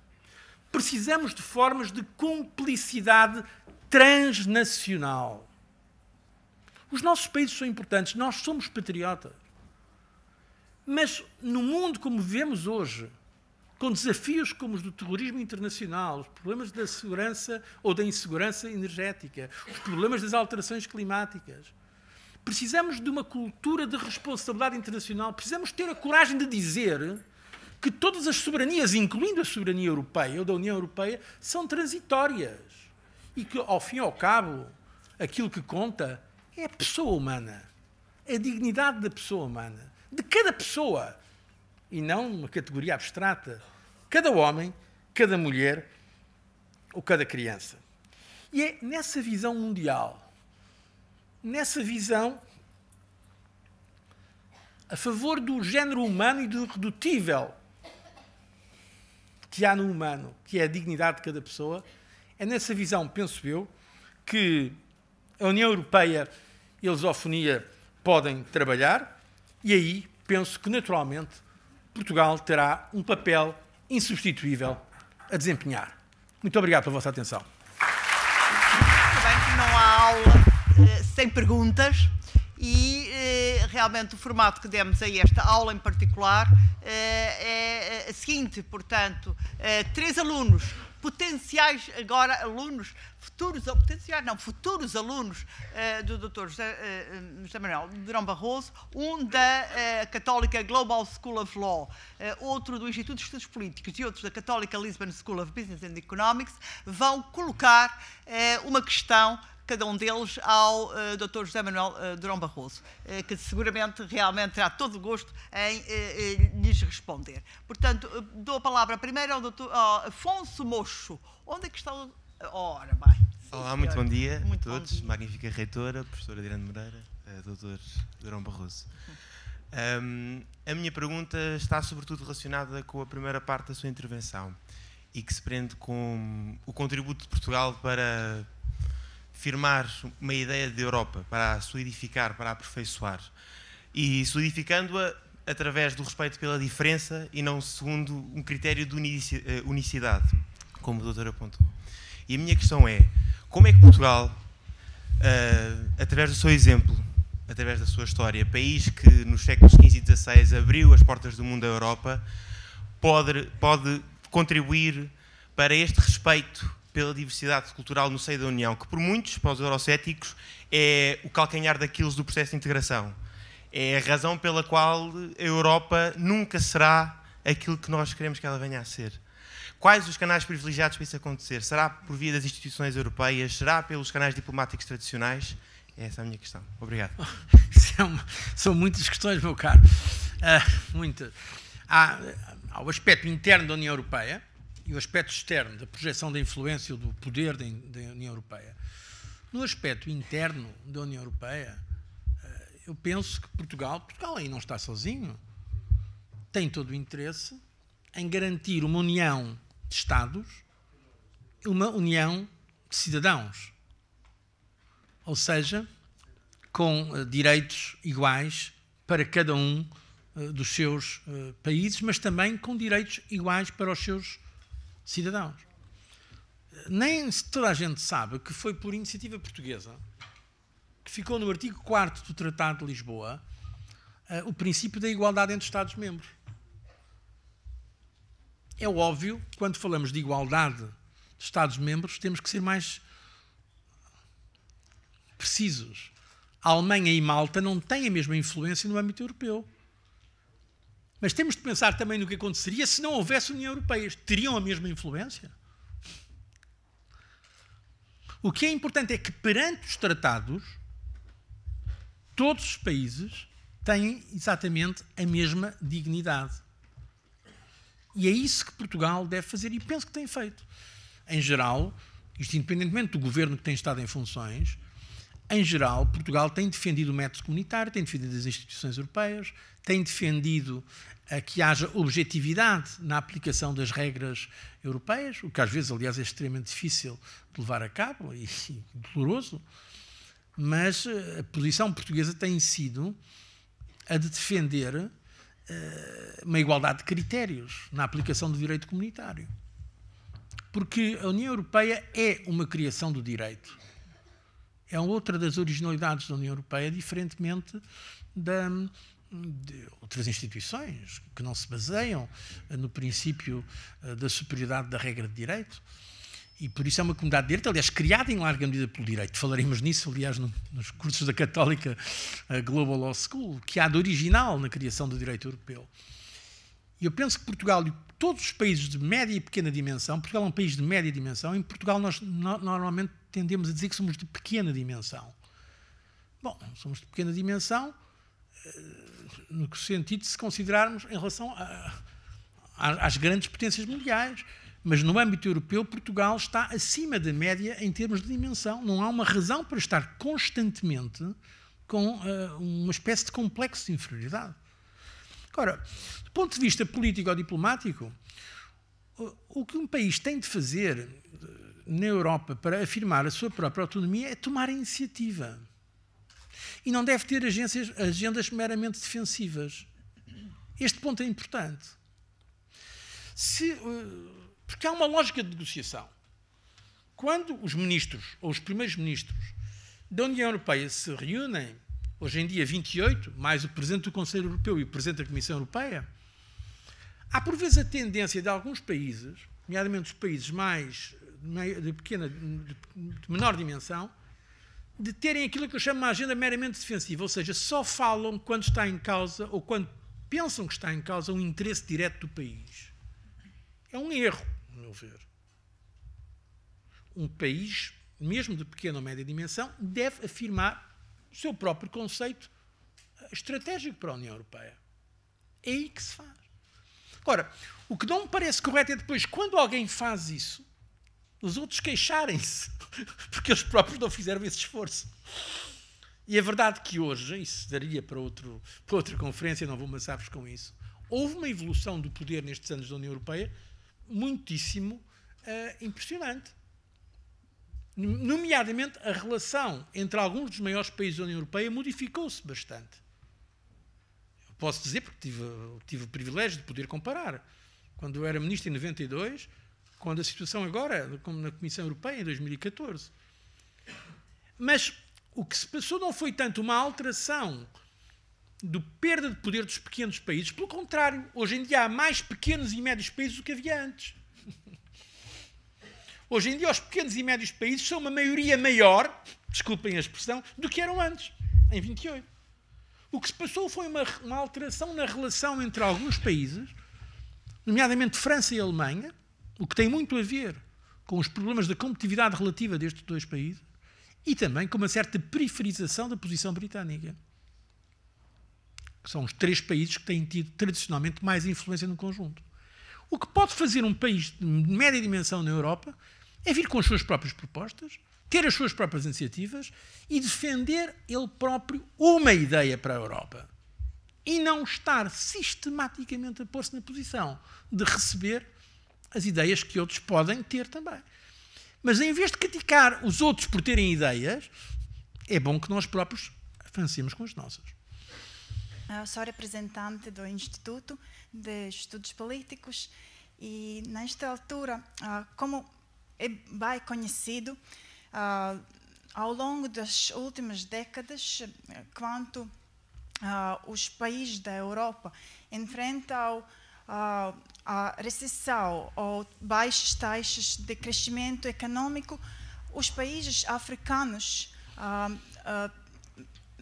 Precisamos de formas de cumplicidade transnacional. Os nossos países são importantes, nós somos patriotas. Mas no mundo como vivemos hoje, com desafios como os do terrorismo internacional, os problemas da segurança ou da insegurança energética, os problemas das alterações climáticas. Precisamos de uma cultura de responsabilidade internacional, precisamos ter a coragem de dizer que todas as soberanias, incluindo a soberania europeia ou da União Europeia, são transitórias e que, ao fim e ao cabo, aquilo que conta é a pessoa humana, a dignidade da pessoa humana, de cada pessoa, e não uma categoria abstrata cada homem, cada mulher ou cada criança. E é nessa visão mundial, nessa visão a favor do género humano e do redutível que há no humano, que é a dignidade de cada pessoa, é nessa visão, penso eu, que a União Europeia e a Lusofonia podem trabalhar, e aí penso que naturalmente Portugal terá um papel insubstituível a desempenhar. Muito obrigado pela vossa atenção. Muito bem que não há aula eh, sem perguntas e eh, realmente o formato que demos a esta aula em particular eh, é a seguinte, portanto, três alunos potenciais agora alunos, futuros, potenciais não, futuros alunos uh, do Dr. José, uh, José Manuel Durão Barroso, um da uh, Católica Global School of Law, outro do Instituto de Estudos Políticos e outros da Católica Lisbon School of Business and Economics, vão colocar uma questão cada um deles ao uh, eh, Dr. José Manuel uh, Durão Barroso, uh, que seguramente realmente terá todo o gosto em lhes responder. Portanto, dou a palavra primeiro ao Dr. Afonso Mocho. Onde é que está o. Ora, bem. Olá, muito bom dia muito a todos. Dia. Magnífica reitora, professora Adriana Moreira, Dr. Durão Barroso. Um, a minha pergunta está sobretudo relacionada com a primeira parte da sua intervenção e que se prende com o contributo de Portugal para, firmar uma ideia de Europa, para a solidificar, para a aperfeiçoar. E solidificando-a através do respeito pela diferença e não segundo um critério de eh, unicidade, como o doutor apontou. E a minha questão é, como é que Portugal, eh, através do seu exemplo, através da sua história, país que nos séculos XV e XVI abriu as portas do mundo à Europa, pode, pode contribuir para este respeito pela diversidade cultural no seio da União, que por muitos, para os eurocéticos, é o calcanhar daqueles do processo de integração. É a razão pela qual a Europa nunca será aquilo que nós queremos que ela venha a ser. Quais os canais privilegiados para isso acontecer? Será por via das instituições europeias? Será pelos canais diplomáticos tradicionais? Essa é a minha questão. Obrigado. São, é são muitas questões, meu caro. Uh, muitas. Há, há o aspecto interno da União Europeia, e o aspecto externo da projeção da influência do poder da, União Europeia. No aspecto interno da União Europeia, eh, eu penso que Portugal, Portugal aí não está sozinho, tem todo o interesse em garantir uma união de Estados, uma união de cidadãos. Ou seja, com eh, direitos iguais para cada um eh, dos seus países, mas também com direitos iguais para os seus cidadãos. Nem toda a gente sabe que foi por iniciativa portuguesa que ficou no artigo 4 do Tratado de Lisboa uh, o princípio da igualdade entre Estados-membros. É óbvio, quando falamos de igualdade de Estados-membros, temos que ser mais precisos. A Alemanha e Malta não têm a mesma influência no âmbito europeu. Mas temos de pensar também no que aconteceria se não houvesse União Europeia. Teriam a mesma influência? O que é importante é que, perante os tratados, todos os países têm exatamente a mesma dignidade. E é isso que Portugal deve fazer e penso que tem feito. Em geral, isto independentemente do governo que tem estado em funções, em geral, Portugal tem defendido o método comunitário, tem defendido as instituições europeias, tem defendido eh, que haja objetividade na aplicação das regras europeias, o que às vezes, aliás, é extremamente difícil de levar a cabo e, e doloroso, mas eh, a posição portuguesa tem sido a de defender uh, uma igualdade de critérios na aplicação do direito comunitário. Porque a União Europeia é uma criação do direito é outra das originalidades da União Europeia, diferentemente da, de outras instituições que não se baseiam eh, no princípio eh, da superioridade da regra de direito. E por isso é uma comunidade de direito, aliás, criada em larga medida pelo direito. Falaremos nisso, aliás, no, nos cursos da Católica Global Law School, que há de original na criação do direito europeu. E eu penso que Portugal e todos os países de média e pequena dimensão, Portugal é um país de média dimensão, em Portugal nós no, normalmente tendemos a dizer que somos de pequena dimensão. Bom, somos de pequena dimensão eh, no sentido de se considerarmos em relação a, a, às grandes potências mundiais. Mas no âmbito europeu, Portugal está acima da média em termos de dimensão. Não há uma razão para estar constantemente com uh, uma espécie de complexo de inferioridade. Agora, do ponto de vista político ou diplomático, o, o que um país tem de fazer na Europa para afirmar a sua própria autonomia é tomar a iniciativa. E não deve ter agências, agendas meramente defensivas. Este ponto é importante. Se, eh, porque há uma lógica de negociação. Quando os ministros, ou os primeiros ministros da União Europeia se reúnem, hoje em dia 28, mais o Presidente do Conselho Europeu e o Presidente da Comissão Europeia, há por vezes a tendência de alguns países, nomeadamente os países mais de pequena, de menor dimensão, de terem aquilo que eu chamo uma agenda meramente defensiva, ou seja, só falam quando está em causa ou quando pensam que está em causa um interesse direto do país. É um erro, a meu ver. Um país, mesmo de pequena ou média dimensão, deve afirmar o seu próprio conceito eh, estratégico para a União Europeia. É aí que se faz. Agora, o que não me parece correto é depois, quando alguém faz isso, os outros queixarem-se, porque eles próprios não fizeram esse esforço. E é verdade que hoje, isso daria para, outro, para outra conferência, não vou amassar-vos com isso, houve uma evolução do poder nestes anos da União Europeia muitíssimo uh, impressionante. Nomeadamente, a relação entre alguns dos maiores países da União Europeia modificou-se bastante. Eu posso dizer, porque tive, tive o privilégio de poder comparar. Quando eu era ministro em 92, quando a situação agora, como na Comissão Europeia, em 2014. Mas o que se passou não foi tanto uma alteração do perda de poder dos pequenos países, pelo contrário, hoje em dia há mais pequenos e médios países do que havia antes. Hoje em dia, os pequenos e médios países são uma maioria maior, desculpem a expressão, do que eram antes, em 28. O que se passou foi uma, uma alteração na relação entre alguns países, nomeadamente França e Alemanha, o que tem muito a ver com os problemas da competitividade relativa destes dois países e também com uma certa periferização da posição britânica. são os três países que têm tido tradicionalmente mais influência no conjunto. O que pode fazer um país de média dimensão na Europa é vir com as suas próprias propostas, ter as suas próprias iniciativas e defender ele próprio uma ideia para a Europa. E não estar sistematicamente a pôr-se na posição de receber as ideias que outros podem ter também. Mas em vez de criticar os outros por terem ideias, é bom que nós próprios avancemos com as nossas. Eu sou é representante do Instituto de Estudos Políticos e, nesta altura, ah, como é bem conhecido, ah, ao longo das últimas décadas, quanto ah, os países da Europa enfrentam a, a recessão ou baixas taxas de crescimento econômico, os países africanos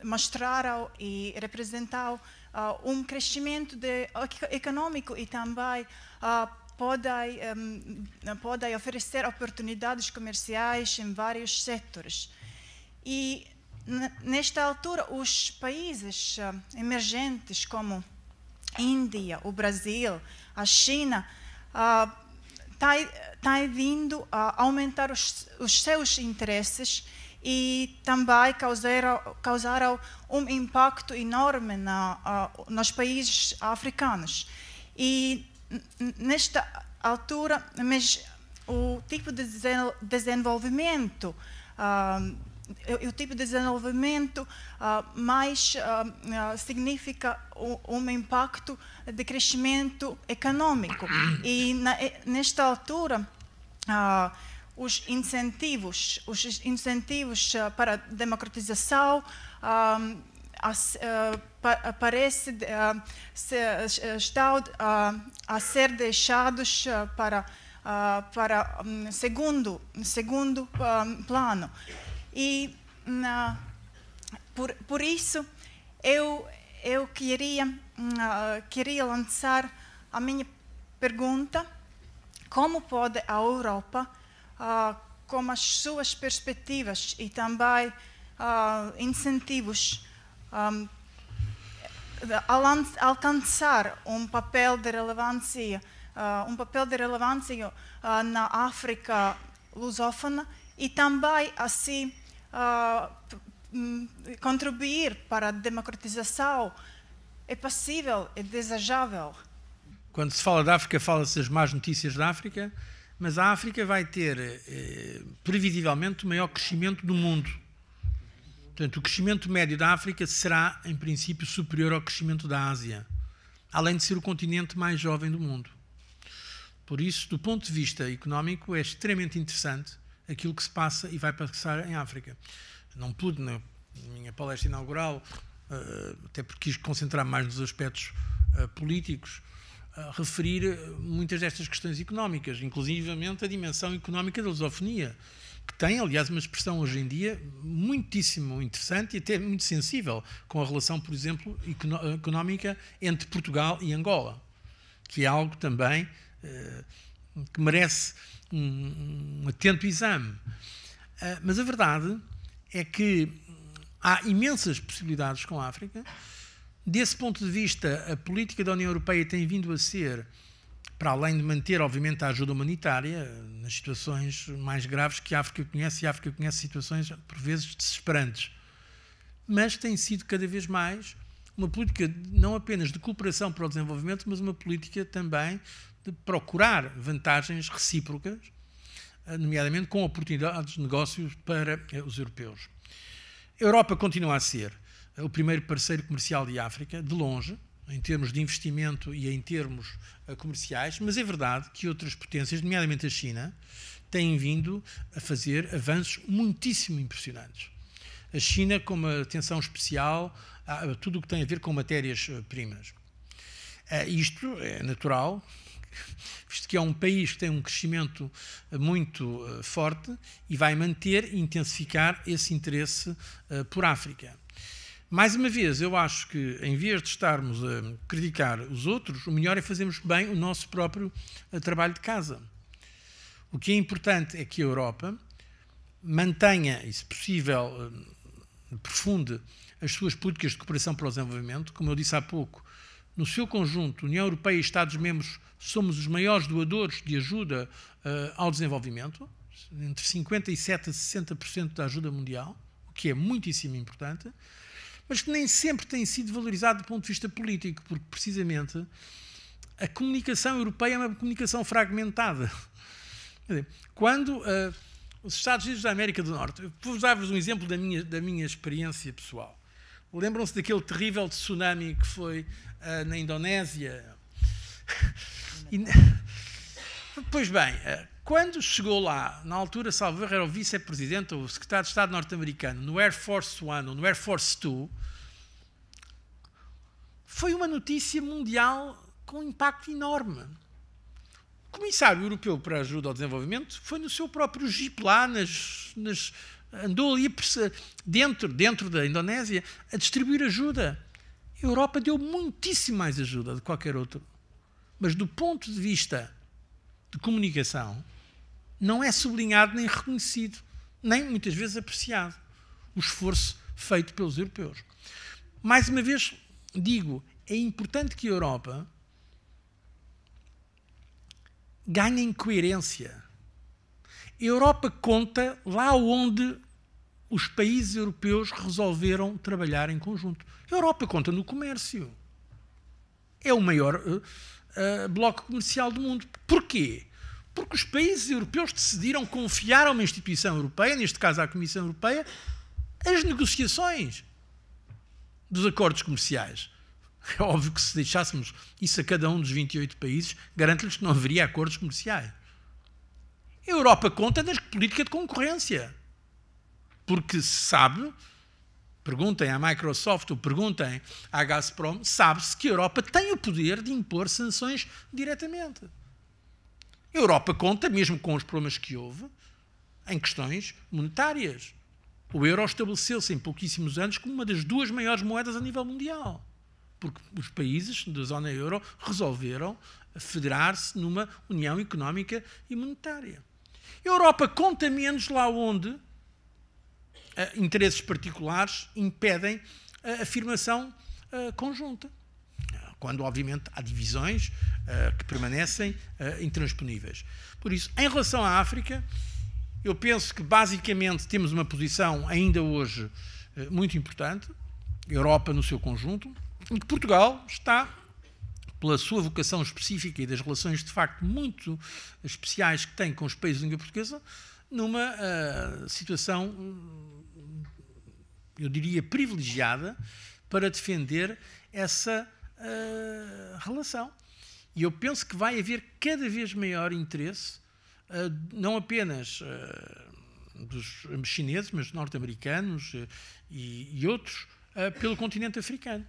mostraram e representaram um crescimento de, econômico e também podem, um, podem oferecer oportunidades comerciais em vários setores. E nesta altura, os países ah, emergentes como Índia, o Brasil, a China, está uh, ah, tá, tá vindo a aumentar os, os seus interesses e também causaram, causaram um impacto enorme na, uh, nos países africanos. E nesta altura, mas o tipo de desenvolvimento uh, ah, ah, ah, o tipo de desenvolvimento mais significa um impacto de crescimento econômico. E nesta altura, os incentivos, os incentivos para a democratização parece estar a ser deixados para para hum, segundo segundo plano e hum, ah, por, por isso, eu, eu queria, hum, ah, queria lançar a minha pergunta: como pode a Europa, uh, com as suas perspectivas e também uh, incentivos, um, alcançar um papel de relevância, uh, um papel de relevância na África lusófona e também assim uh, contribuir para a democratização é possível, é desejável. Quando se fala da África, fala-se das más notícias da África, mas a África vai ter, eh, previsivelmente, o maior crescimento do mundo. Portanto, o crescimento médio da África será, em princípio, superior ao crescimento da Ásia, além de ser o continente mais jovem do mundo. Por isso, do ponto de vista económico, é extremamente interessante aquilo que se passa e vai passar em África. Não pude, na minha palestra inaugural, eh, até porque quis concentrar mais nos aspectos eh, políticos, eh, referir muitas destas questões económicas, inclusivamente a dimensão económica da lusofonia, que tem, aliás, uma expressão hoje em dia muitíssimo interessante e até muito sensível com a relação, por exemplo, económica entre Portugal e Angola, que é algo também que merece um, um atento exame. Uh, mas a verdade é que há imensas possibilidades com a África. Desse ponto de vista, a política da União Europeia tem vindo a ser, para além de manter, obviamente, a ajuda humanitária, nas situações mais graves que a África conhece, e a África conhece situações, por vezes, desesperantes. Mas tem sido cada vez mais uma política não apenas de cooperação para o desenvolvimento, mas uma política também de procurar vantagens recíprocas, eh, nomeadamente com oportunidades de negócios para eh, os europeus. A Europa continua a ser eh, o primeiro parceiro comercial de África, de longe, em termos de investimento e em termos comerciais, mas é verdade que outras potências, nomeadamente a China, têm vindo a fazer avanços muitíssimo impressionantes. A China com uma atenção especial a tudo o que tem a ver com matérias-primas. Isto é natural, visto que é um país que tem um crescimento eh, muito eh, forte e vai manter e intensificar esse interesse eh, por África. Mais uma vez, eu acho que em vez de estarmos a criticar os outros, o melhor é fazermos bem o nosso próprio trabalho de casa. O que é importante é que a Europa mantenha, e se possível, profunde as suas políticas de cooperação para o desenvolvimento. Como eu disse há pouco, no seu conjunto, União Europeia e Estados-membros somos os maiores doadores de ajuda uh, ao desenvolvimento, entre 57% a 60% da ajuda mundial, o que é muitíssimo importante, mas que nem sempre tem sido valorizado do ponto de vista político, porque precisamente a comunicação europeia é uma comunicação fragmentada. Quando uh, os Estados Unidos da América do Norte, vou dar-vos um exemplo da minha, da minha experiência pessoal. Lembram-se daquele terrível tsunami que foi uh, na Indonésia? e, pois bem, uh, quando chegou lá, na altura, Salvador era o vice-presidente ou o secretário de Estado norte-americano, no Air Force One ou no Air Force Two, foi uma notícia mundial com um impacto enorme. O Comissário Europeu para a Ajuda ao Desenvolvimento foi no seu próprio jipe lá nas, nas andou ali dentro, dentro da Indonésia a distribuir ajuda. A Europa deu muitíssimo mais ajuda de qualquer outro. Mas do ponto de vista de comunicação, não é sublinhado nem reconhecido, nem muitas vezes apreciado o esforço feito pelos europeus. Mais uma vez, digo, é importante que a Europa ganhe em coerência. A Europa conta lá onde os países europeus resolveram trabalhar em conjunto. A Europa conta no comércio. É o maior uh, uh, bloco comercial do mundo. Porquê? Porque os países europeus decidiram confiar a uma instituição europeia, neste caso à Comissão Europeia, as negociações dos acordos comerciais. É óbvio que se deixássemos isso a cada um dos 28 países, garanto-lhes que não haveria acordos comerciais. A Europa conta na política de concorrência porque sabe, perguntem à Microsoft ou perguntem à Gazprom, sabe-se que a Europa tem o poder de impor sanções diretamente. A Europa conta, mesmo com os problemas que houve, em questões monetárias. O euro estabeleceu-se em pouquíssimos anos como uma das duas maiores moedas a nível mundial, porque os países da zona euro resolveram federar-se numa união económica e monetária. A Europa conta menos lá onde eh, interesses particulares impedem a afirmação eh, conjunta quando obviamente há divisões uh, que permanecem uh, intransponíveis. Por isso, em relação à África, eu penso que basicamente temos uma posição ainda hoje uh, muito importante, Europa no seu conjunto, em que Portugal está, pela sua vocação específica e das relações de facto muito especiais que tem com os países de língua portuguesa, numa situação hum, eu diria, privilegiada para defender essa uh, relação. E eu penso que vai haver cada vez maior interesse, uh, não apenas uh, dos chineses, mas norte-americanos e, e, outros, pelo continente africano.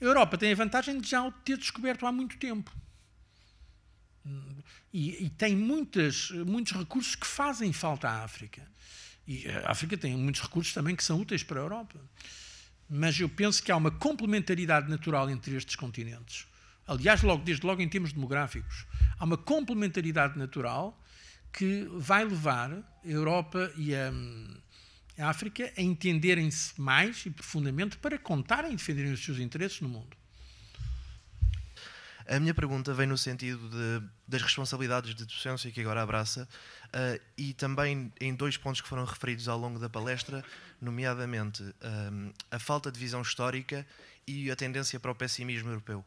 A Europa tem a vantagem de já o ter descoberto há muito tempo. E, e tem muitas, muitos recursos que fazem falta à África. E eh, a África tem muitos recursos também que são úteis para a Europa. Mas eu penso que há uma complementaridade natural entre estes continentes. Aliás, logo desde logo em termos demográficos, há uma complementaridade natural que vai levar a Europa e a, a África a entenderem-se mais e profundamente para contarem e defenderem os seus interesses no mundo. A minha pergunta vem no sentido de, das responsabilidades de docência que agora abraça uh, e também em dois pontos que foram referidos ao longo da palestra, nomeadamente um, eh, a falta de visão histórica e a tendência para o pessimismo europeu.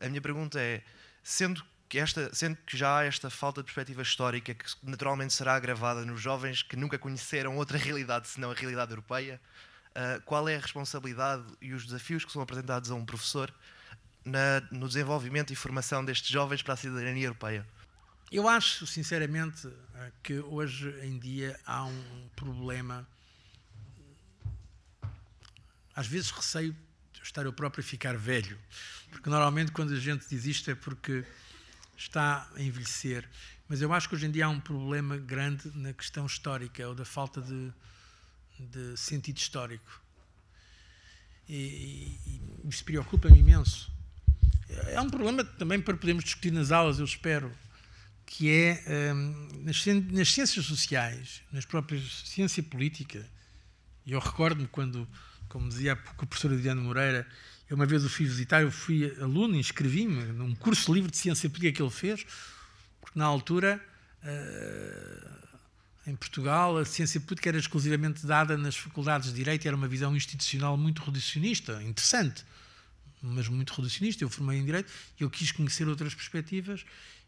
A minha pergunta é, sendo que, esta, sendo que já há esta falta de perspectiva histórica que naturalmente será agravada nos jovens que nunca conheceram outra realidade senão a realidade europeia, uh, qual é a responsabilidade e os desafios que são apresentados a um professor na, no desenvolvimento e formação destes jovens para a cidadania europeia? Eu acho, sinceramente, eh, que hoje em dia há um problema. Às vezes receio estar eu próprio a ficar velho, porque normalmente quando a gente diz isto é porque está a envelhecer. Mas eu acho que hoje em dia há um problema grande na questão histórica ou da falta de, de sentido histórico. E, e, e isso preocupa-me imenso. É um problema também para podermos discutir nas aulas, eu espero, que é hum, nas, ciências sociais, nas próprias ciência política. E eu recordo-me quando, como dizia a professora Diana Moreira, eu uma vez o fui visitar, eu fui aluno, inscrevi-me num curso livre de ciência política que ele fez, porque na altura, eh, em Portugal, a ciência política era exclusivamente dada nas faculdades de Direito, era uma visão institucional muito reducionista, interessante mas muito reducionista. Eu formei em Direito e eu quis conhecer outras perspectivas.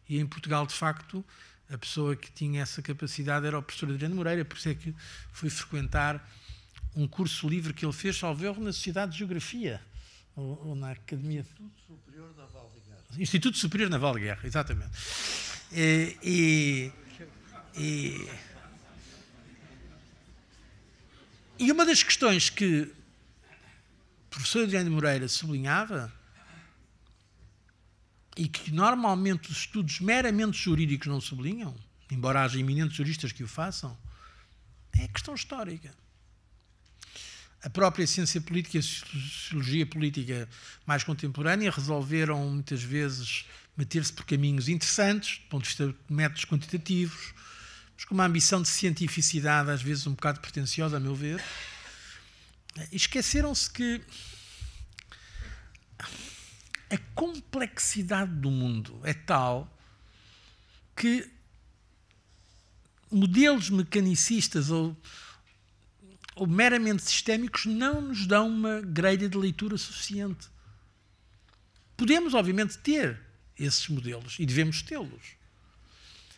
E em Portugal, de facto, a pessoa que tinha essa capacidade era o professor Adriano Moreira, por isso é que fui frequentar um curso livre que ele fez, salvo erro, na Sociedade de Geografia, ou, ou na Academia... Instituto Superior Naval de Guerra. Instituto Superior Naval de Guerra, exatamente. E, e, e, e uma das questões que professor Adriano Moreira sublinhava e que normalmente os estudos meramente jurídicos não sublinham, embora haja eminentes juristas que o façam, é a questão histórica. A própria ciência política e a sociologia política mais contemporânea resolveram muitas vezes meter-se por caminhos interessantes, do ponto de vista de métodos quantitativos, mas com uma ambição de cientificidade às vezes um bocado pretensiosa, a meu ver, Esqueceram-se que a complexidade do mundo é tal que modelos mecanicistas ou, ou meramente sistémicos não nos dão uma grelha de leitura suficiente. Podemos, obviamente, ter esses modelos e devemos tê-los,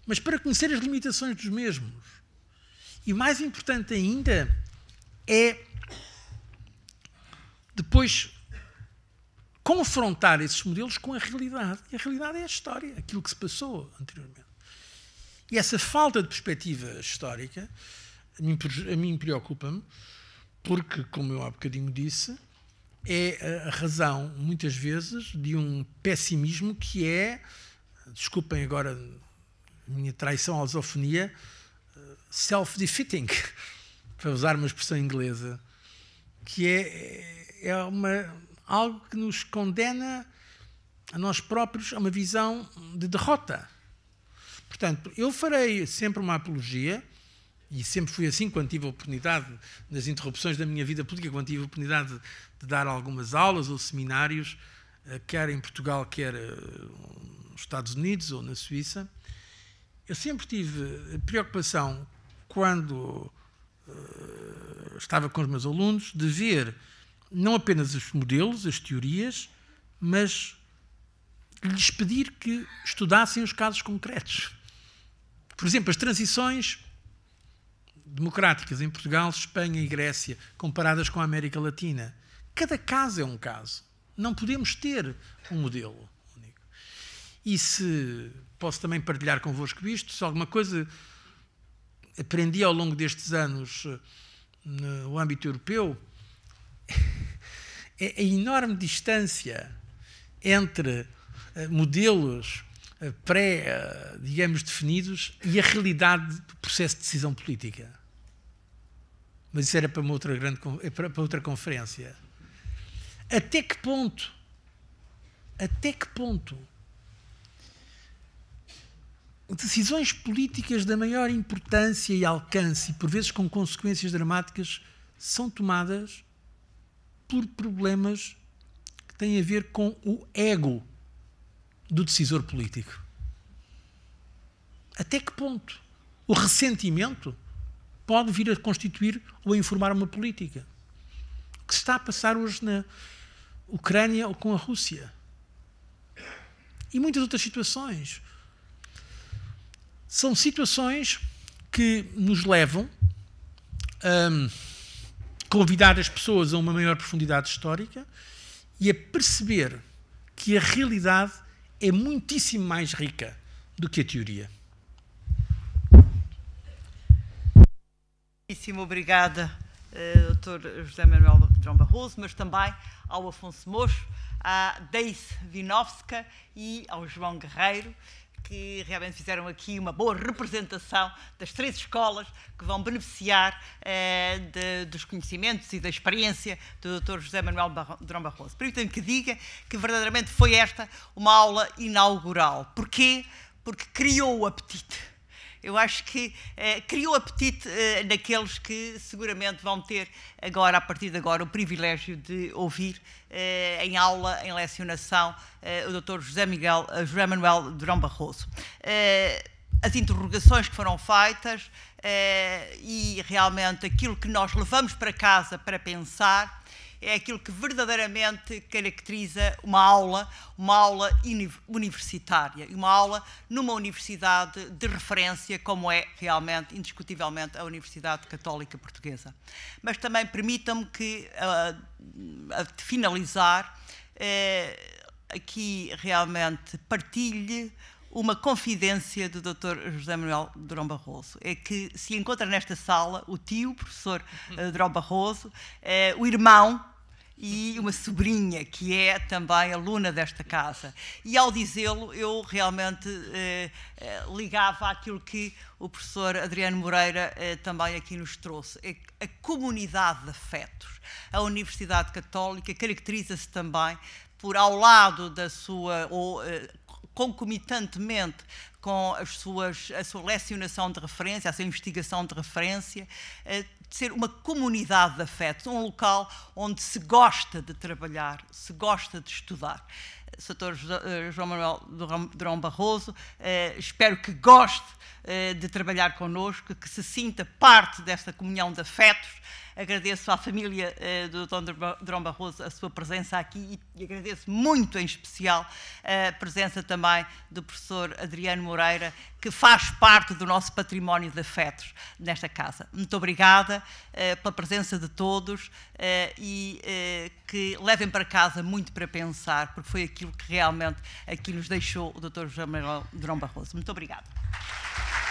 mas para conhecer as limitações dos mesmos. E mais importante ainda é depois confrontar esses modelos com a realidade. E a realidade é a história, aquilo que se passou anteriormente. E essa falta de perspectiva histórica a mim preocupa-me, porque, como eu há bocadinho disse, é a razão, muitas vezes, de um pessimismo que é, desculpem agora a minha traição à lusofonia, eh, self-defeating, para usar uma expressão inglesa, que é é uma, algo que nos condena a nós próprios a uma visão de derrota. Portanto, eu farei sempre uma apologia, e sempre fui assim quando tive a oportunidade, nas interrupções da minha vida política, quando tive a oportunidade de, de dar algumas aulas ou seminários, eh, quer em Portugal, quer eh, nos Estados Unidos ou na Suíça, eu sempre tive preocupação quando uh, estava com os meus alunos de ver não apenas os modelos, as teorias, mas lhes pedir que estudassem os casos concretos. Por exemplo, as transições democráticas em Portugal, Espanha e Grécia, comparadas com a América Latina. Cada caso é um caso. Não podemos ter um modelo único. E se posso também partilhar convosco isto, se alguma coisa aprendi ao longo destes anos eh, no âmbito europeu, é a enorme distância entre eh, modelos eh, pré, eh, digamos, definidos e a realidade do processo de decisão política. Mas isso era para uma outra grande para outra conferência. Até que ponto? Até que ponto? Decisões políticas da maior importância e alcance, e por vezes com consequências dramáticas, são tomadas por problemas que têm a ver com o ego do decisor político. Até que ponto o ressentimento pode vir a constituir ou a informar uma política? O que se está a passar hoje na Ucrânia ou com a Rússia? E muitas outras situações. São situações que nos levam a hum, convidar as pessoas a uma maior profundidade histórica e a perceber que a realidade é muitíssimo mais rica do que a teoria. Muitíssimo obrigada, eh, doutor Dr. José Manuel João Barroso, mas também ao Afonso Mocho, à Deice Vinovska e ao João Guerreiro que realmente fizeram aqui uma boa representação das três escolas que vão beneficiar eh, de, dos conhecimentos e da experiência do Dr. José Manuel Drão Barroso. Permitam-me que diga que verdadeiramente foi esta uma aula inaugural. Porquê? Porque criou o apetite eu acho que eh, criou apetite eh, naqueles que seguramente vão ter agora, a partir de agora, o privilégio de ouvir eh, em aula, em lecionação, o Dr. José Miguel, José Manuel Durão Barroso. as interrogações que foram feitas e realmente aquilo que nós levamos para casa para pensar é aquilo que verdadeiramente caracteriza uma aula, uma aula universitária e uma aula numa universidade de referência, como é realmente, indiscutivelmente, a Universidade Católica Portuguesa. Mas também permitam-me que, ah, a, a finalizar, eh, aqui realmente partilhe uma confidência do Dr. José Manuel Durão Barroso. É que se encontra nesta sala o tio, o professor uh, Durão Barroso, uh, o irmão e uma sobrinha que é também aluna desta casa. E ao dizê-lo, eu realmente eh, ligava àquilo que o professor Adriano Moreira também aqui nos trouxe, é a comunidade de afetos. A Universidade Católica caracteriza-se também por, ao lado da sua, ou concomitantemente com as suas, a sua lecionação de referência, a sua investigação de referência, eh, de ser uma comunidade de afetos, um local onde se gosta de trabalhar, se gosta de estudar. Eh, Sr. Eh, João Manuel Durão Barroso, espero que goste de trabalhar connosco, que se sinta parte desta comunhão de afetos agradeço à família uh, do Dr. Drão Barroso a sua presença aqui e, agradeço muito em especial eh, a presença também do professor Adriano Moreira, que faz parte do nosso património de afetos nesta casa. Muito obrigada uh, pela presença de todos uh, e que levem para casa muito para pensar, porque foi aquilo que realmente aqui nos deixou o Dr. José Manuel Drão Barroso. Muito obrigada.